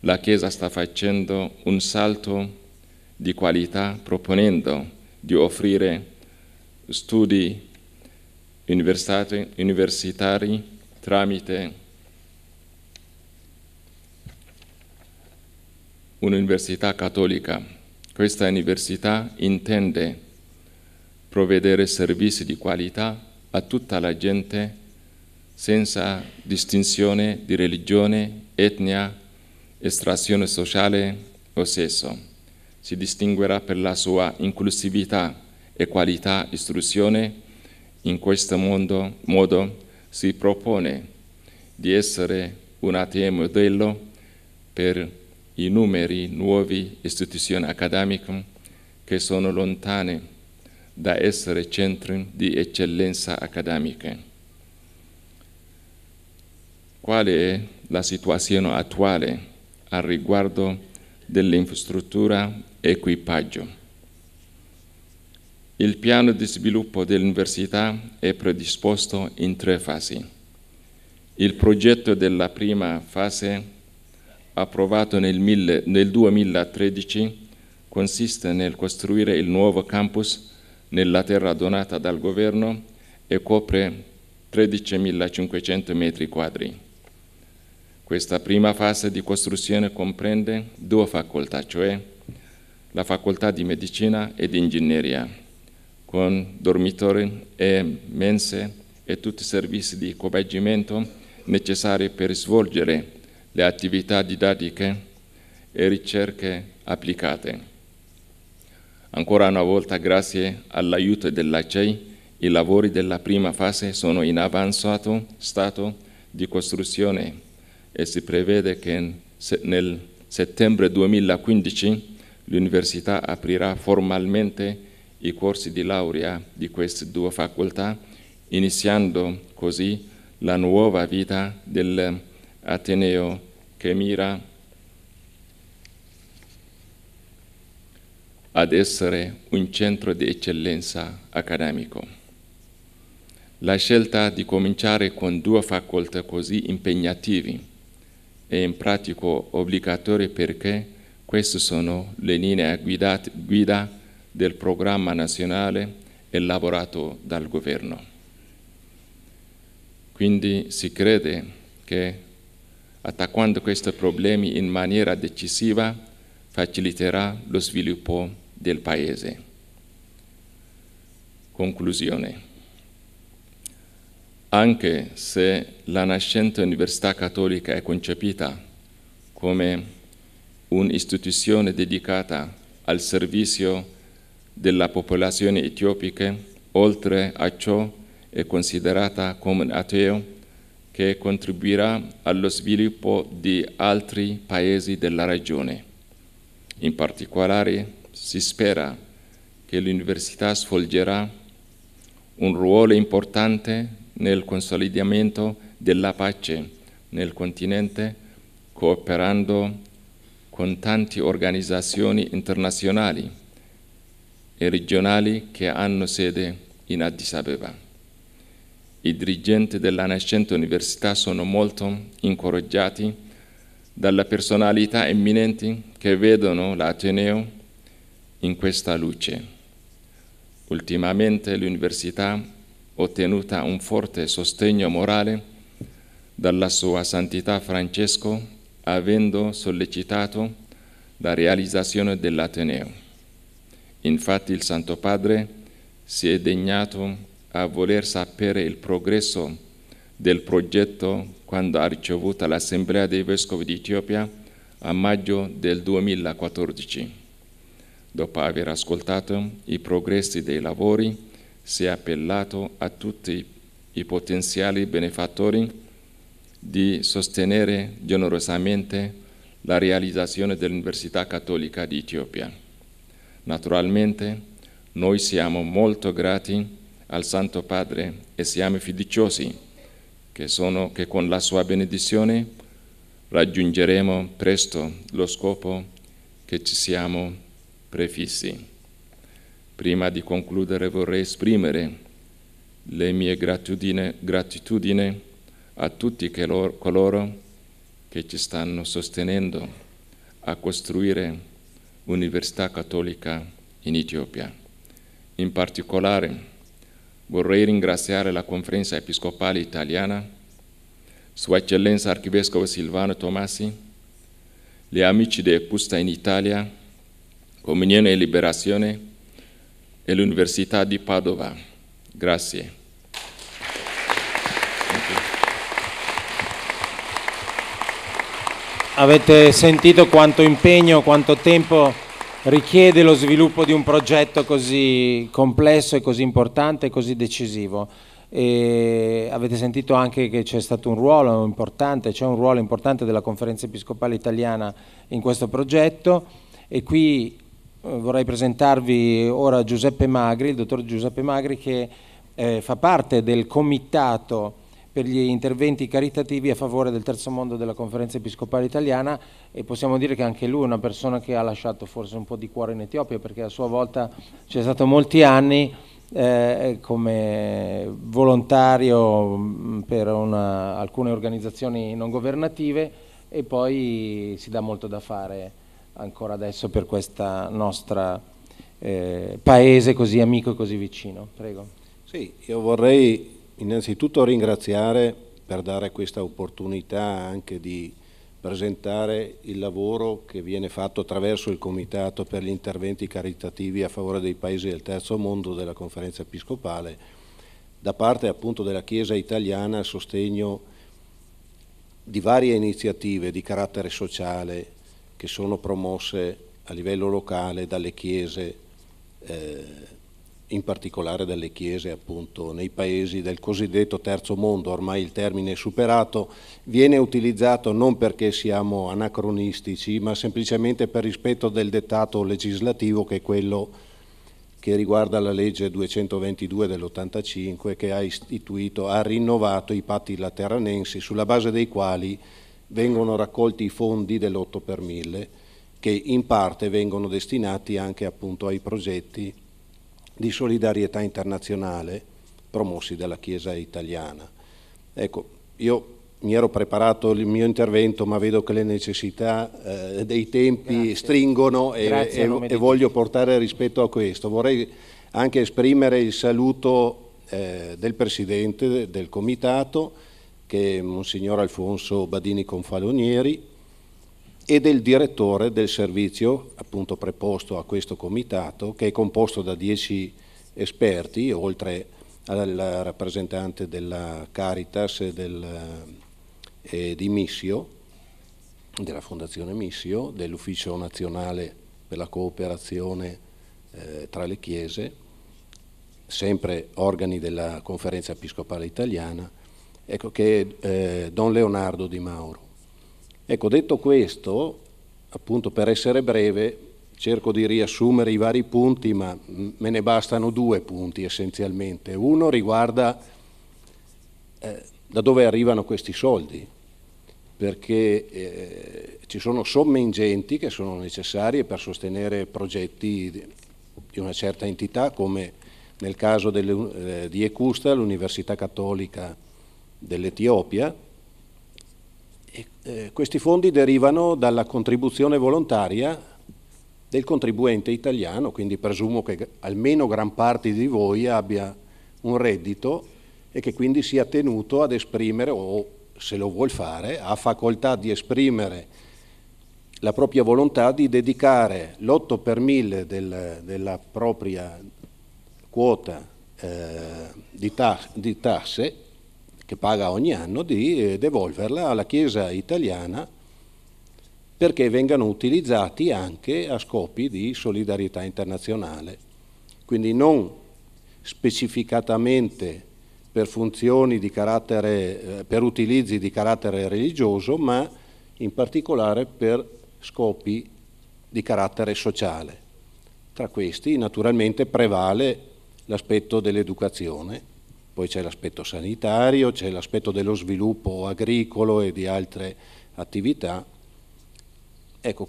la Chiesa sta facendo un salto di qualità proponendo di offrire studi universitari tramite un'università cattolica. Questa università intende provvedere servizi di qualità a tutta la gente senza distinzione di religione, etnia, estrazione sociale o sesso. Si distinguerà per la sua inclusività e qualità istruzione. In questo mondo, modo si propone di essere un ATM modello per i numeri nuovi istituzioni accademiche che sono lontane da essere centri di eccellenza accademica. Qual è la situazione attuale al riguardo dell'infrastruttura e equipaggio? Il piano di sviluppo dell'università è predisposto in tre fasi. Il progetto della prima fase è approvato nel, mille, nel 2013, consiste nel costruire il nuovo campus nella terra donata dal governo e copre 13.500 metri quadri. Questa prima fase di costruzione comprende due facoltà, cioè la facoltà di medicina e di ingegneria, con dormitori e mense e tutti i servizi di coinvolgimento necessari per svolgere le attività didattiche e ricerche applicate. Ancora una volta, grazie all'aiuto dell'ACEI, i lavori della prima fase sono in avanzato stato di costruzione e si prevede che nel settembre 2015 l'Università aprirà formalmente i corsi di laurea di queste due facoltà, iniziando così la nuova vita dell'Ateneo che mira ad essere un centro di eccellenza accademico. La scelta di cominciare con due facoltà così impegnativi è in pratica obbligatoria perché queste sono le linee guidate, guida del programma nazionale elaborato dal governo. Quindi si crede che attaccando questi problemi in maniera decisiva, faciliterà lo sviluppo del Paese. Conclusione. Anche se la nascente Università Cattolica è concepita come un'istituzione dedicata al servizio della popolazione etiopica, oltre a ciò è considerata come un ateo che contribuirà allo sviluppo di altri paesi della regione. In particolare si spera che l'università svolgerà un ruolo importante nel consolidamento della pace nel continente, cooperando con tante organizzazioni internazionali e regionali che hanno sede in Addis Abeba i dirigenti della nascente università sono molto incoraggiati dalle personalità eminenti che vedono l'Ateneo in questa luce. Ultimamente l'università ha ottenuto un forte sostegno morale dalla sua santità Francesco avendo sollecitato la realizzazione dell'Ateneo. Infatti il Santo Padre si è degnato a voler sapere il progresso del progetto quando ha ricevuto l'Assemblea dei Vescovi d'Etiopia a maggio del 2014. Dopo aver ascoltato i progressi dei lavori, si è appellato a tutti i potenziali benefattori di sostenere generosamente la realizzazione dell'Università Cattolica d'Etiopia. Naturalmente, noi siamo molto grati al Santo Padre e siamo fiduciosi che, sono, che con la sua benedizione raggiungeremo presto lo scopo che ci siamo prefissi. Prima di concludere vorrei esprimere le mie gratitudine, gratitudine a tutti coloro che ci stanno sostenendo a costruire Università Cattolica in Etiopia. In particolare vorrei ringraziare la Conferenza Episcopale Italiana, Sua Eccellenza Archivescovo Silvano Tomasi, gli amici di Epusta in Italia, Comunione e Liberazione e l'Università di Padova. Grazie. Avete sentito quanto impegno, quanto tempo richiede lo sviluppo di un progetto così complesso e così importante e così decisivo. E avete sentito anche che c'è stato un ruolo importante, c'è un ruolo importante della Conferenza Episcopale Italiana in questo progetto e qui eh, vorrei presentarvi ora Giuseppe Magri, il dottor Giuseppe Magri che eh, fa parte del comitato per gli interventi caritativi a favore del terzo mondo della conferenza episcopale italiana e possiamo dire che anche lui è una persona che ha lasciato forse un po' di cuore in Etiopia perché a sua volta c'è stato molti anni eh, come volontario mm, per una, alcune organizzazioni non governative e poi si dà molto da fare ancora adesso per questo nostro eh, paese così amico e così vicino. Prego. Sì, io vorrei innanzitutto ringraziare per dare questa opportunità anche di presentare il lavoro che viene fatto attraverso il Comitato per gli interventi caritativi a favore dei paesi del terzo mondo della conferenza episcopale da parte appunto della Chiesa italiana a sostegno di varie iniziative di carattere sociale che sono promosse a livello locale dalle chiese eh, in particolare dalle chiese appunto nei paesi del cosiddetto terzo mondo, ormai il termine è superato, viene utilizzato non perché siamo anacronistici, ma semplicemente per rispetto del dettato legislativo che è quello che riguarda la legge 222 dell'85 che ha istituito, ha rinnovato i patti lateranensi sulla base dei quali vengono raccolti i fondi dell'8 per 1000 che in parte vengono destinati anche appunto ai progetti di solidarietà internazionale promossi dalla Chiesa italiana. Ecco, io mi ero preparato il mio intervento, ma vedo che le necessità eh, dei tempi Grazie. stringono e, e, e voglio portare rispetto a questo. Vorrei anche esprimere il saluto eh, del Presidente del Comitato, che è Monsignor Alfonso Badini Confalonieri, e del direttore del servizio appunto preposto a questo comitato che è composto da dieci esperti oltre al rappresentante della Caritas e, del, eh, e di Missio, della Fondazione Missio, dell'Ufficio Nazionale per la Cooperazione eh, tra le Chiese, sempre organi della Conferenza Episcopale Italiana, ecco che eh, Don Leonardo Di Mauro Ecco, detto questo, appunto per essere breve, cerco di riassumere i vari punti, ma me ne bastano due punti essenzialmente. Uno riguarda eh, da dove arrivano questi soldi, perché eh, ci sono somme ingenti che sono necessarie per sostenere progetti di una certa entità, come nel caso delle, eh, di Ecusta, l'Università Cattolica dell'Etiopia, eh, questi fondi derivano dalla contribuzione volontaria del contribuente italiano, quindi presumo che almeno gran parte di voi abbia un reddito e che quindi sia tenuto ad esprimere, o se lo vuol fare, ha facoltà di esprimere la propria volontà di dedicare l'8 per 1000 del, della propria quota eh, di, ta di tasse che paga ogni anno, di eh, devolverla alla Chiesa italiana perché vengano utilizzati anche a scopi di solidarietà internazionale. Quindi non specificatamente per funzioni di carattere, eh, per utilizzi di carattere religioso, ma in particolare per scopi di carattere sociale. Tra questi naturalmente prevale l'aspetto dell'educazione poi c'è l'aspetto sanitario, c'è l'aspetto dello sviluppo agricolo e di altre attività. Ecco,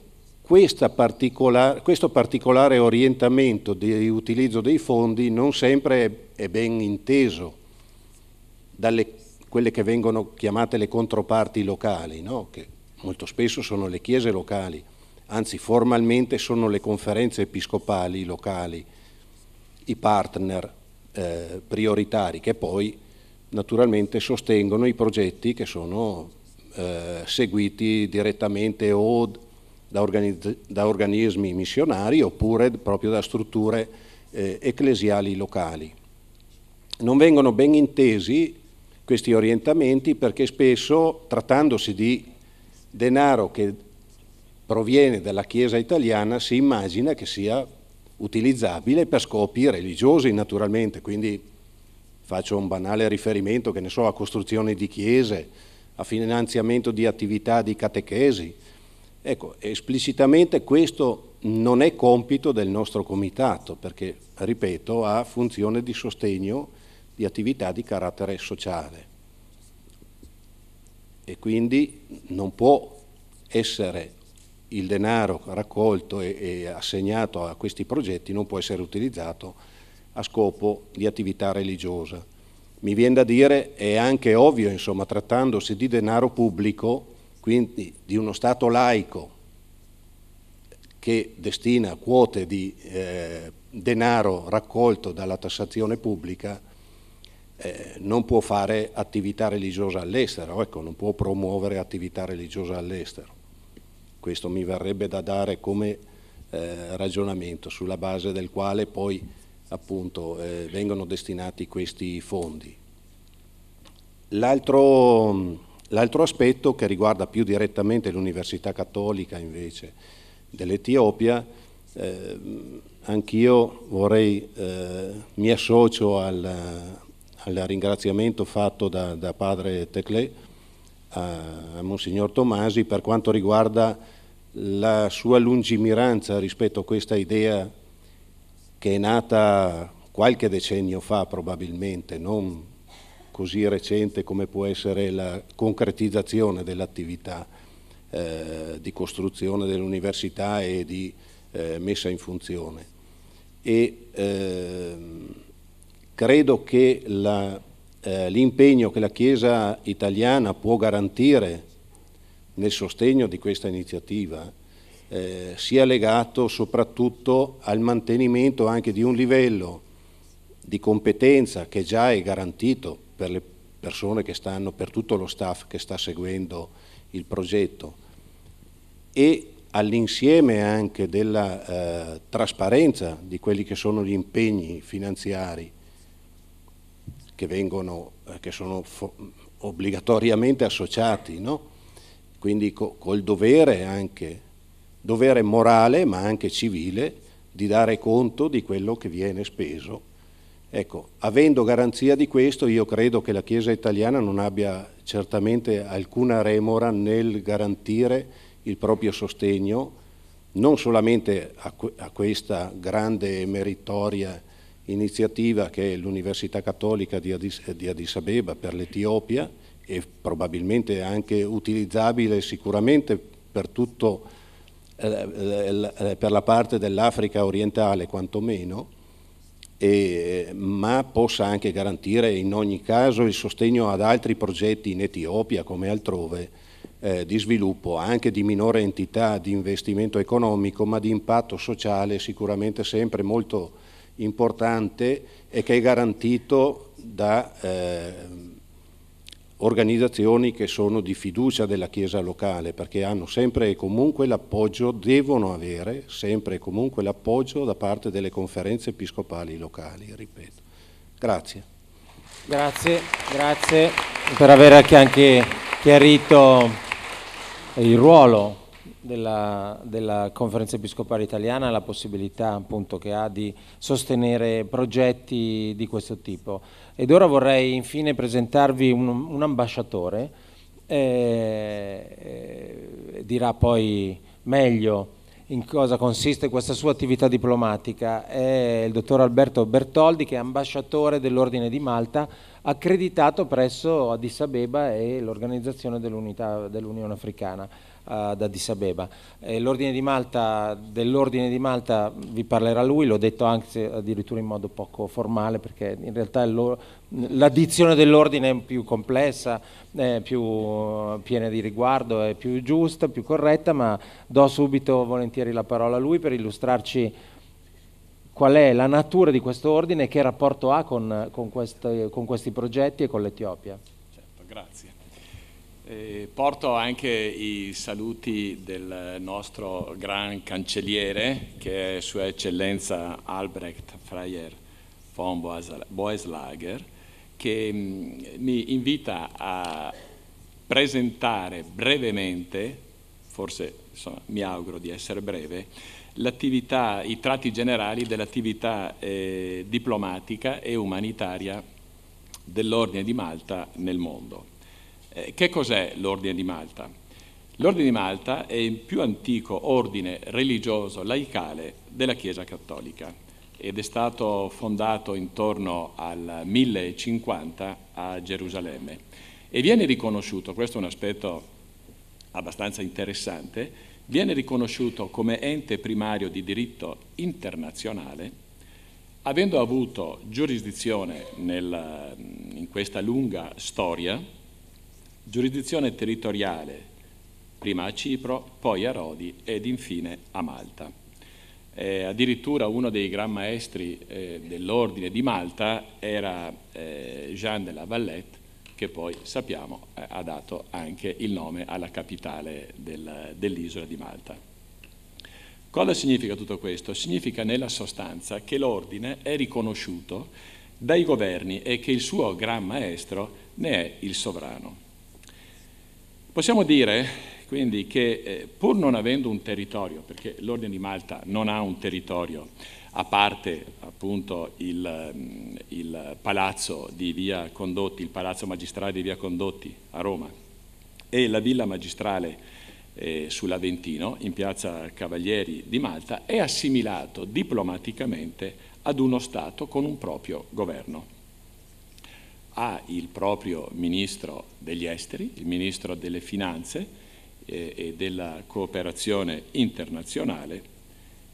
particolar, questo particolare orientamento di utilizzo dei fondi non sempre è ben inteso dalle quelle che vengono chiamate le controparti locali, no? che molto spesso sono le chiese locali, anzi formalmente sono le conferenze episcopali locali, i partner eh, prioritari che poi naturalmente sostengono i progetti che sono eh, seguiti direttamente o da, organi da, organismi missionari oppure proprio da strutture eh, ecclesiali locali. Non vengono ben intesi questi orientamenti perché spesso trattandosi di denaro che proviene dalla Chiesa italiana si immagina che sia utilizzabile per scopi religiosi naturalmente, quindi faccio un banale riferimento, che ne so, a costruzione di chiese, a finanziamento di attività di catechesi. Ecco, esplicitamente questo non è compito del nostro comitato, perché, ripeto, ha funzione di sostegno di attività di carattere sociale e quindi non può essere il denaro raccolto e, e assegnato a questi progetti non può essere utilizzato a scopo di attività religiosa. Mi viene da dire, è anche ovvio, insomma, trattandosi di denaro pubblico, quindi di uno Stato laico che destina quote di eh, denaro raccolto dalla tassazione pubblica, eh, non può fare attività religiosa all'estero, ecco, non può promuovere attività religiosa all'estero. Questo mi verrebbe da dare come eh, ragionamento sulla base del quale poi appunto eh, vengono destinati questi fondi. L'altro, aspetto che riguarda più direttamente l'Università Cattolica invece dell'Etiopia, eh, anch'io vorrei, eh, mi associo al, al ringraziamento fatto da, da padre Teclé a, Monsignor Tomasi per quanto riguarda la sua lungimiranza rispetto a questa idea che è nata qualche decennio fa probabilmente, non così recente come può essere la concretizzazione dell'attività eh, di costruzione dell'università e di eh, messa in funzione. E, eh, credo che la eh, l'impegno che la Chiesa italiana può garantire nel sostegno di questa iniziativa eh, sia legato soprattutto al mantenimento anche di un livello di competenza che già è garantito per le persone che stanno, per tutto lo staff che sta seguendo il progetto e all'insieme anche della eh, trasparenza di quelli che sono gli impegni finanziari che, vengono, eh, che sono obbligatoriamente associati, no? quindi co col dovere anche, dovere morale ma anche civile di dare conto di quello che viene speso. Ecco, avendo garanzia di questo, io credo che la Chiesa italiana non abbia certamente alcuna remora nel garantire il proprio sostegno non solamente a, que a questa grande e meritoria iniziativa che l'Università Cattolica di Addis, di Addis Abeba per l'Etiopia e probabilmente anche utilizzabile sicuramente per tutto, eh, eh, per la parte dell'Africa orientale quantomeno, e, ma possa anche garantire in ogni caso il sostegno ad altri progetti in Etiopia come altrove eh, di sviluppo, anche di minore entità di investimento economico, ma di impatto sociale sicuramente sempre molto importante e che è garantito da eh, organizzazioni che sono di fiducia della Chiesa locale perché hanno sempre e comunque l'appoggio, devono avere sempre e comunque l'appoggio da parte delle conferenze episcopali locali, ripeto. Grazie. Grazie, grazie per aver anche chiarito il ruolo della, della, Conferenza Episcopale Italiana la possibilità appunto, che ha di sostenere progetti di questo tipo. Ed ora vorrei infine presentarvi un, un ambasciatore, eh, eh, dirà poi meglio in cosa consiste questa sua attività diplomatica. È il dottor Alberto Bertoldi che è ambasciatore dell'Ordine di Malta accreditato presso Addis Abeba e l'Organizzazione dell'Unione dell Africana ad Addis Abeba. Eh, L'Ordine di Malta, dell'Ordine di Malta vi parlerà lui, l'ho detto anche addirittura in modo poco formale perché in realtà l'addizione dell'Ordine è più complessa, è più eh, piena di riguardo, è più giusta, più corretta, ma do subito volentieri la parola a lui per illustrarci qual è la natura di questo ordine e che rapporto ha con, con, questi, con questi progetti e con l'Etiopia. Certo, grazie. Eh, porto anche i saluti del nostro gran cancelliere, che è Sua Eccellenza Albrecht Freier von Boeslager, che mm, mi invita a presentare brevemente, forse insomma, mi auguro di essere breve, i tratti generali dell'attività eh, diplomatica e umanitaria dell'Ordine di Malta nel mondo. Eh, che cos'è l'Ordine di Malta? L'Ordine di Malta è il più antico ordine religioso laicale della Chiesa Cattolica ed è stato fondato intorno al 1050 a Gerusalemme e viene riconosciuto, questo è un aspetto abbastanza interessante, viene riconosciuto come ente primario di diritto internazionale, avendo avuto giurisdizione nel, in questa lunga storia giurisdizione territoriale prima a Cipro, poi a Rodi ed infine a Malta. Eh, addirittura uno dei gran maestri eh, dell'ordine di Malta era eh, Jean de la Vallette, che poi sappiamo eh, ha dato anche il nome alla capitale del, dell'isola di Malta. Cosa significa tutto questo? Significa nella sostanza che l'ordine è riconosciuto dai governi e che il suo gran maestro ne è il sovrano. Possiamo dire quindi che eh, pur non avendo un territorio, perché l'Ordine di Malta non ha un territorio, a parte appunto il, mm, il palazzo di via Condotti, il palazzo magistrale di via Condotti a Roma e la villa magistrale eh, sull'Aventino, in piazza Cavalieri di Malta, è assimilato diplomaticamente ad uno Stato con un proprio governo ha il proprio ministro degli esteri, il ministro delle finanze eh, e della cooperazione internazionale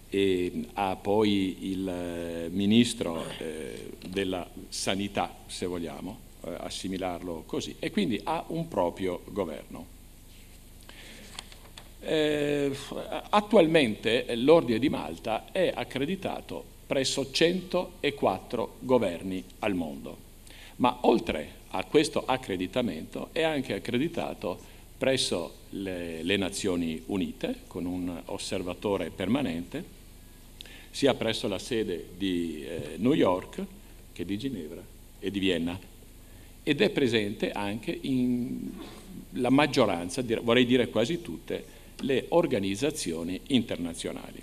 e mm, ha poi il eh, ministro eh, della sanità, se vogliamo assimilarlo così, e quindi ha un proprio governo. attualmente l'Ordine di Malta è accreditato presso 104 governi al mondo ma oltre a questo accreditamento è anche accreditato presso le, le Nazioni Unite con un osservatore permanente, sia presso la sede di eh, New York che di Ginevra e di Vienna ed è presente anche in la maggioranza, vorrei dire quasi tutte, le organizzazioni internazionali.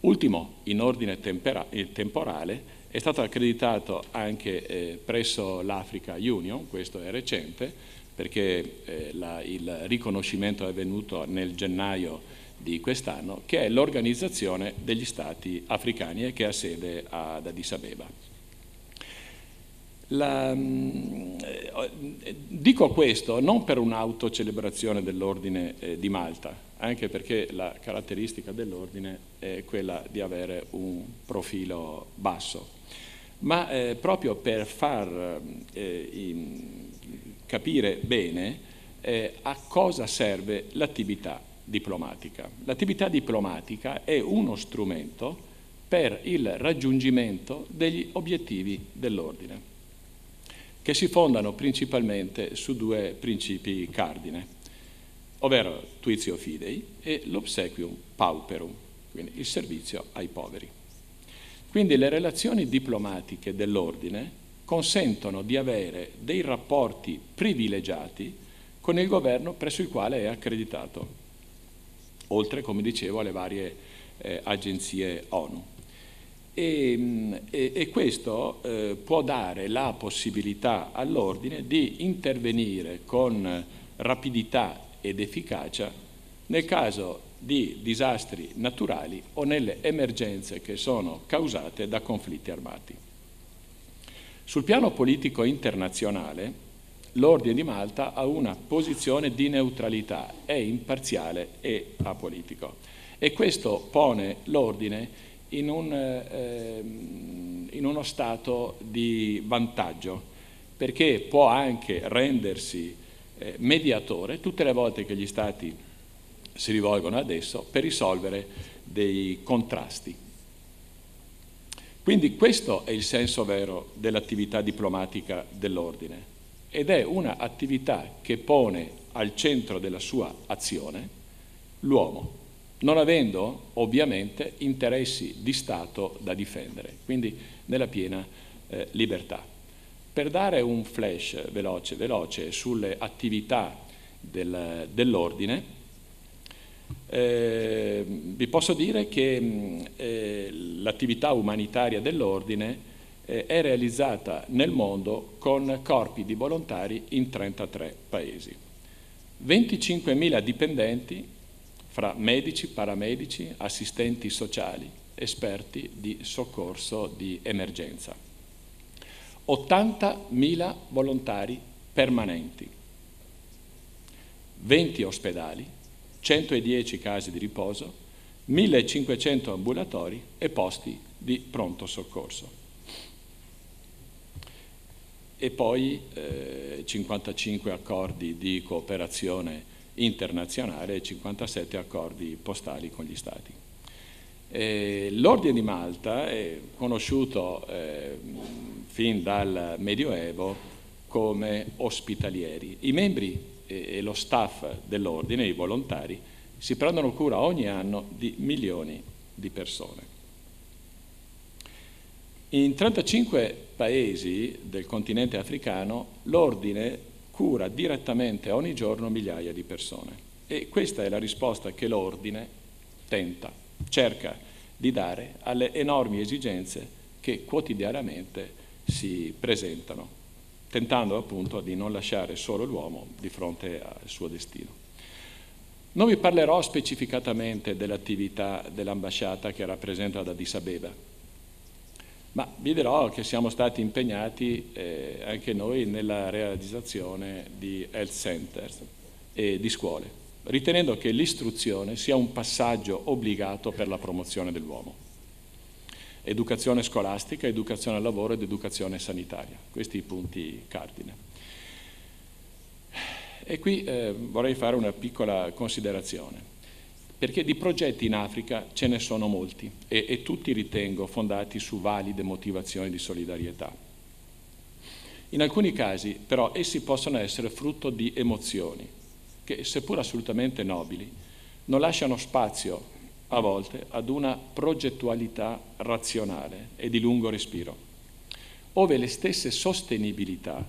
Ultimo in ordine temporale è stato accreditato anche eh, presso l'Africa Union, questo è recente, perché eh, la, il riconoscimento è avvenuto nel gennaio di quest'anno, che è l'organizzazione degli Stati africani e che ha sede ad Addis Abeba. La, mm, eh, dico questo non per un'autocelebrazione dell'ordine eh, di Malta, anche perché la caratteristica dell'ordine è quella di avere un profilo basso, ma eh, proprio per far eh, in, capire bene eh, a cosa serve l'attività diplomatica. L'attività diplomatica è uno strumento per il raggiungimento degli obiettivi dell'ordine, che si fondano principalmente su due principi cardine, ovvero tuizio fidei e l'obsequium pauperum, quindi il servizio ai poveri. Quindi le relazioni diplomatiche dell'ordine consentono di avere dei rapporti privilegiati con il governo presso il quale è accreditato, oltre, come dicevo, alle varie eh, agenzie ONU. E, mm, e, e questo eh, può dare la possibilità all'ordine di intervenire con rapidità ed efficacia nel caso di disastri naturali o nelle emergenze che sono causate da conflitti armati. Sul piano politico internazionale, l'Ordine di Malta ha una posizione di neutralità, è imparziale e apolitico. E questo pone l'Ordine in, un, eh, in uno stato di vantaggio, perché può anche rendersi eh, mediatore tutte le volte che gli Stati si rivolgono adesso per risolvere dei contrasti. Quindi questo è il senso vero dell'attività diplomatica dell'ordine ed è un'attività che pone al centro della sua azione l'uomo, non avendo ovviamente interessi di Stato da difendere, quindi nella piena eh, libertà. Per dare un flash veloce, veloce sulle attività del, dell'ordine, eh, vi posso dire che eh, l'attività umanitaria dell'Ordine eh, è realizzata nel mondo con corpi di volontari in 33 paesi. 25.000 dipendenti fra medici, paramedici, assistenti sociali, esperti di soccorso di emergenza. 80.000 volontari permanenti, 20 ospedali, 110 casi di riposo, 1500 ambulatori e posti di pronto soccorso. E poi eh, 55 accordi di cooperazione internazionale e 57 accordi postali con gli Stati. L'Ordine di Malta è conosciuto eh, fin dal Medioevo come ospitalieri. I membri e, e lo staff dell'ordine, i volontari, si prendono cura ogni anno di milioni di persone. In 35 paesi del continente africano l'ordine cura direttamente ogni giorno migliaia di persone e questa è la risposta che l'ordine tenta, cerca di dare alle enormi esigenze che quotidianamente si presentano tentando appunto di non lasciare solo l'uomo di fronte al suo destino. Non vi parlerò specificatamente dell'attività dell'ambasciata che rappresenta ad Addis Abeba, ma vi dirò che siamo stati impegnati eh, anche noi nella realizzazione di health centers e di scuole, ritenendo che l'istruzione sia un passaggio obbligato per la promozione dell'uomo educazione scolastica, educazione al lavoro ed educazione sanitaria. Questi i punti cardine. E qui eh, vorrei fare una piccola considerazione, perché di progetti in Africa ce ne sono molti e, e tutti ritengo fondati su valide motivazioni di solidarietà. In alcuni casi però essi possono essere frutto di emozioni che, seppur assolutamente nobili, non lasciano spazio a volte ad una progettualità razionale e di lungo respiro, ove le stesse sostenibilità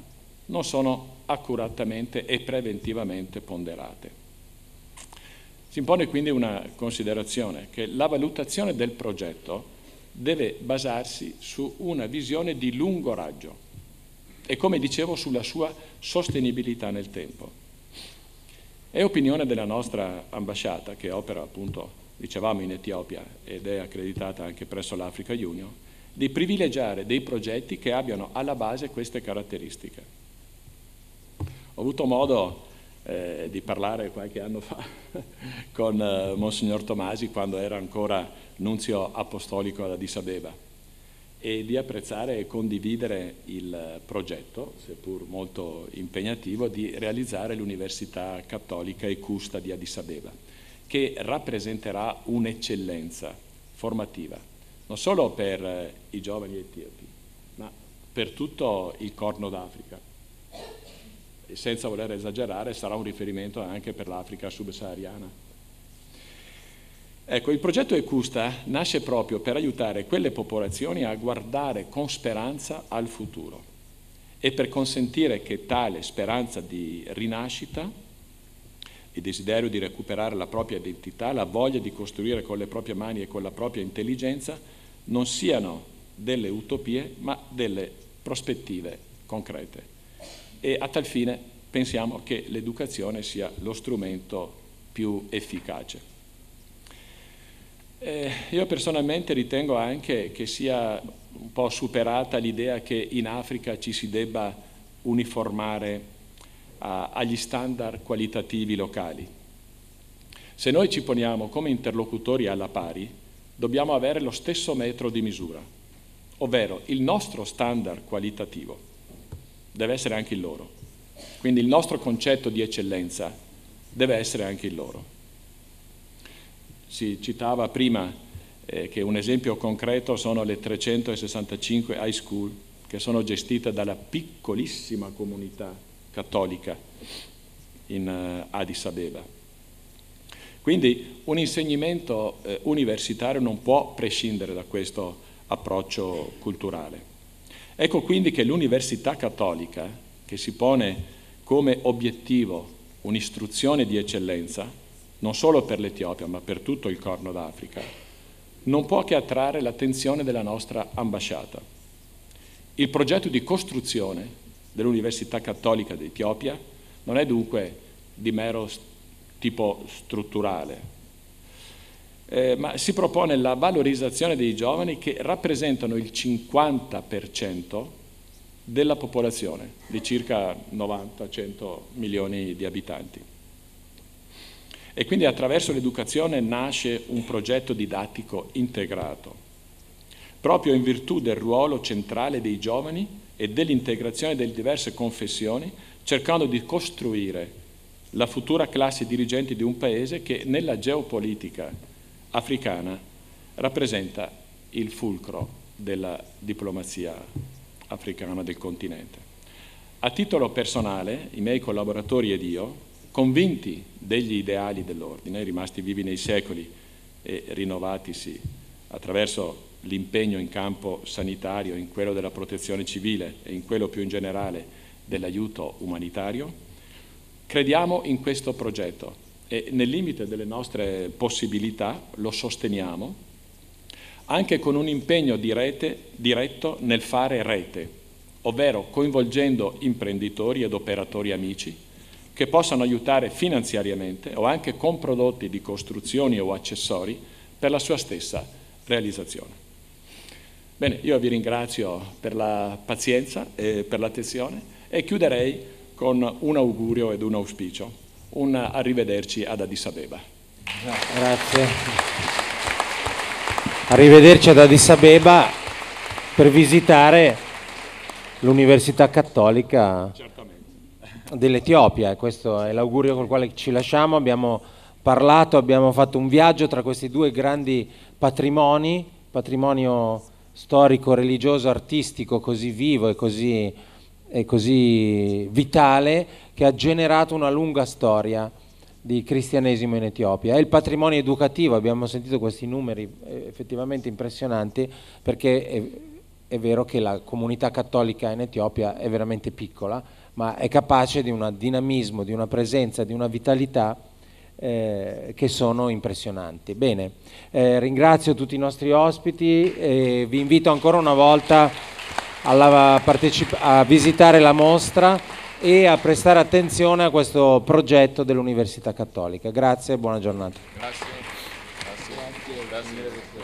non sono accuratamente e preventivamente ponderate. Si impone quindi una considerazione che la valutazione del progetto deve basarsi su una visione di lungo raggio e come dicevo sulla sua sostenibilità nel tempo. È opinione della nostra ambasciata, che opera appunto dicevamo in Etiopia ed è accreditata anche presso l'Africa Union, di privilegiare dei progetti che abbiano alla base queste caratteristiche. Ho avuto modo eh, di parlare qualche anno fa con eh, Monsignor Tomasi quando era ancora nunzio apostolico ad Addis Abeba e di apprezzare e condividere il progetto, seppur molto impegnativo, di realizzare l'Università Cattolica e Custa di Addis Abeba che rappresenterà un'eccellenza formativa, non solo per eh, i giovani etiopi, ma per tutto il Corno d'Africa. E senza voler esagerare, sarà un riferimento anche per l'Africa subsahariana. Ecco, il progetto Ecusta nasce proprio per aiutare quelle popolazioni a guardare con speranza al futuro e per consentire che tale speranza di rinascita il desiderio di recuperare la propria identità, la voglia di costruire con le proprie mani e con la propria intelligenza, non siano delle utopie, ma delle prospettive concrete. E a tal fine pensiamo che l'educazione sia lo strumento più efficace. Eh, io personalmente ritengo anche che sia un po' superata l'idea che in Africa ci si debba uniformare a, agli standard qualitativi locali. Se noi ci poniamo come interlocutori alla pari, dobbiamo avere lo stesso metro di misura, ovvero il nostro standard qualitativo deve essere anche il loro. Quindi il nostro concetto di eccellenza deve essere anche il loro. Si citava prima eh, che un esempio concreto sono le 365 high school che sono gestite dalla piccolissima comunità cattolica in eh, Addis Abeba. Quindi un insegnamento eh, universitario non può prescindere da questo approccio culturale. Ecco quindi che l'Università Cattolica, che si pone come obiettivo un'istruzione di eccellenza, non solo per l'Etiopia ma per tutto il Corno d'Africa, non può che attrarre l'attenzione della nostra ambasciata. Il progetto di costruzione dell'Università Cattolica d'Etiopia non è dunque di mero tipo strutturale, eh, ma si propone la valorizzazione dei giovani che rappresentano il 50% della popolazione di circa 90-100 milioni di abitanti. E quindi attraverso l'educazione nasce un progetto didattico integrato, proprio in virtù del ruolo centrale dei giovani e dell'integrazione delle diverse confessioni, cercando di costruire la futura classe dirigente di un paese che nella geopolitica africana rappresenta il fulcro della diplomazia africana del continente. A titolo personale, i miei collaboratori ed io, convinti degli ideali dell'ordine, rimasti vivi nei secoli e rinnovatisi attraverso l'impegno in campo sanitario, in quello della protezione civile e in quello più in generale dell'aiuto umanitario. Crediamo in questo progetto e nel limite delle nostre possibilità lo sosteniamo anche con un impegno di rete, diretto nel fare rete, ovvero coinvolgendo imprenditori ed operatori amici che possano aiutare finanziariamente o anche con prodotti di costruzioni o accessori per la sua stessa realizzazione. Bene, io vi ringrazio per la pazienza e per l'attenzione e chiuderei con un augurio ed un auspicio, un arrivederci ad Addis Abeba. Grazie. Arrivederci ad Addis Abeba per visitare l'Università Cattolica dell'Etiopia. Questo è l'augurio col quale ci lasciamo. Abbiamo parlato, abbiamo fatto un viaggio tra questi due grandi patrimoni, patrimonio storico, religioso, artistico così vivo e così, e così vitale che ha generato una lunga storia di cristianesimo in Etiopia. È il patrimonio educativo, abbiamo sentito questi numeri eh, effettivamente impressionanti, perché è, è, vero che la comunità cattolica in Etiopia è veramente piccola, ma è capace di un dinamismo, di una presenza, di una vitalità eh, che sono impressionanti. Bene, eh, ringrazio tutti i nostri ospiti e vi invito ancora una volta a visitare la mostra e a prestare attenzione a questo progetto dell'Università Cattolica. Grazie e buona giornata. Grazie. Grazie. Grazie.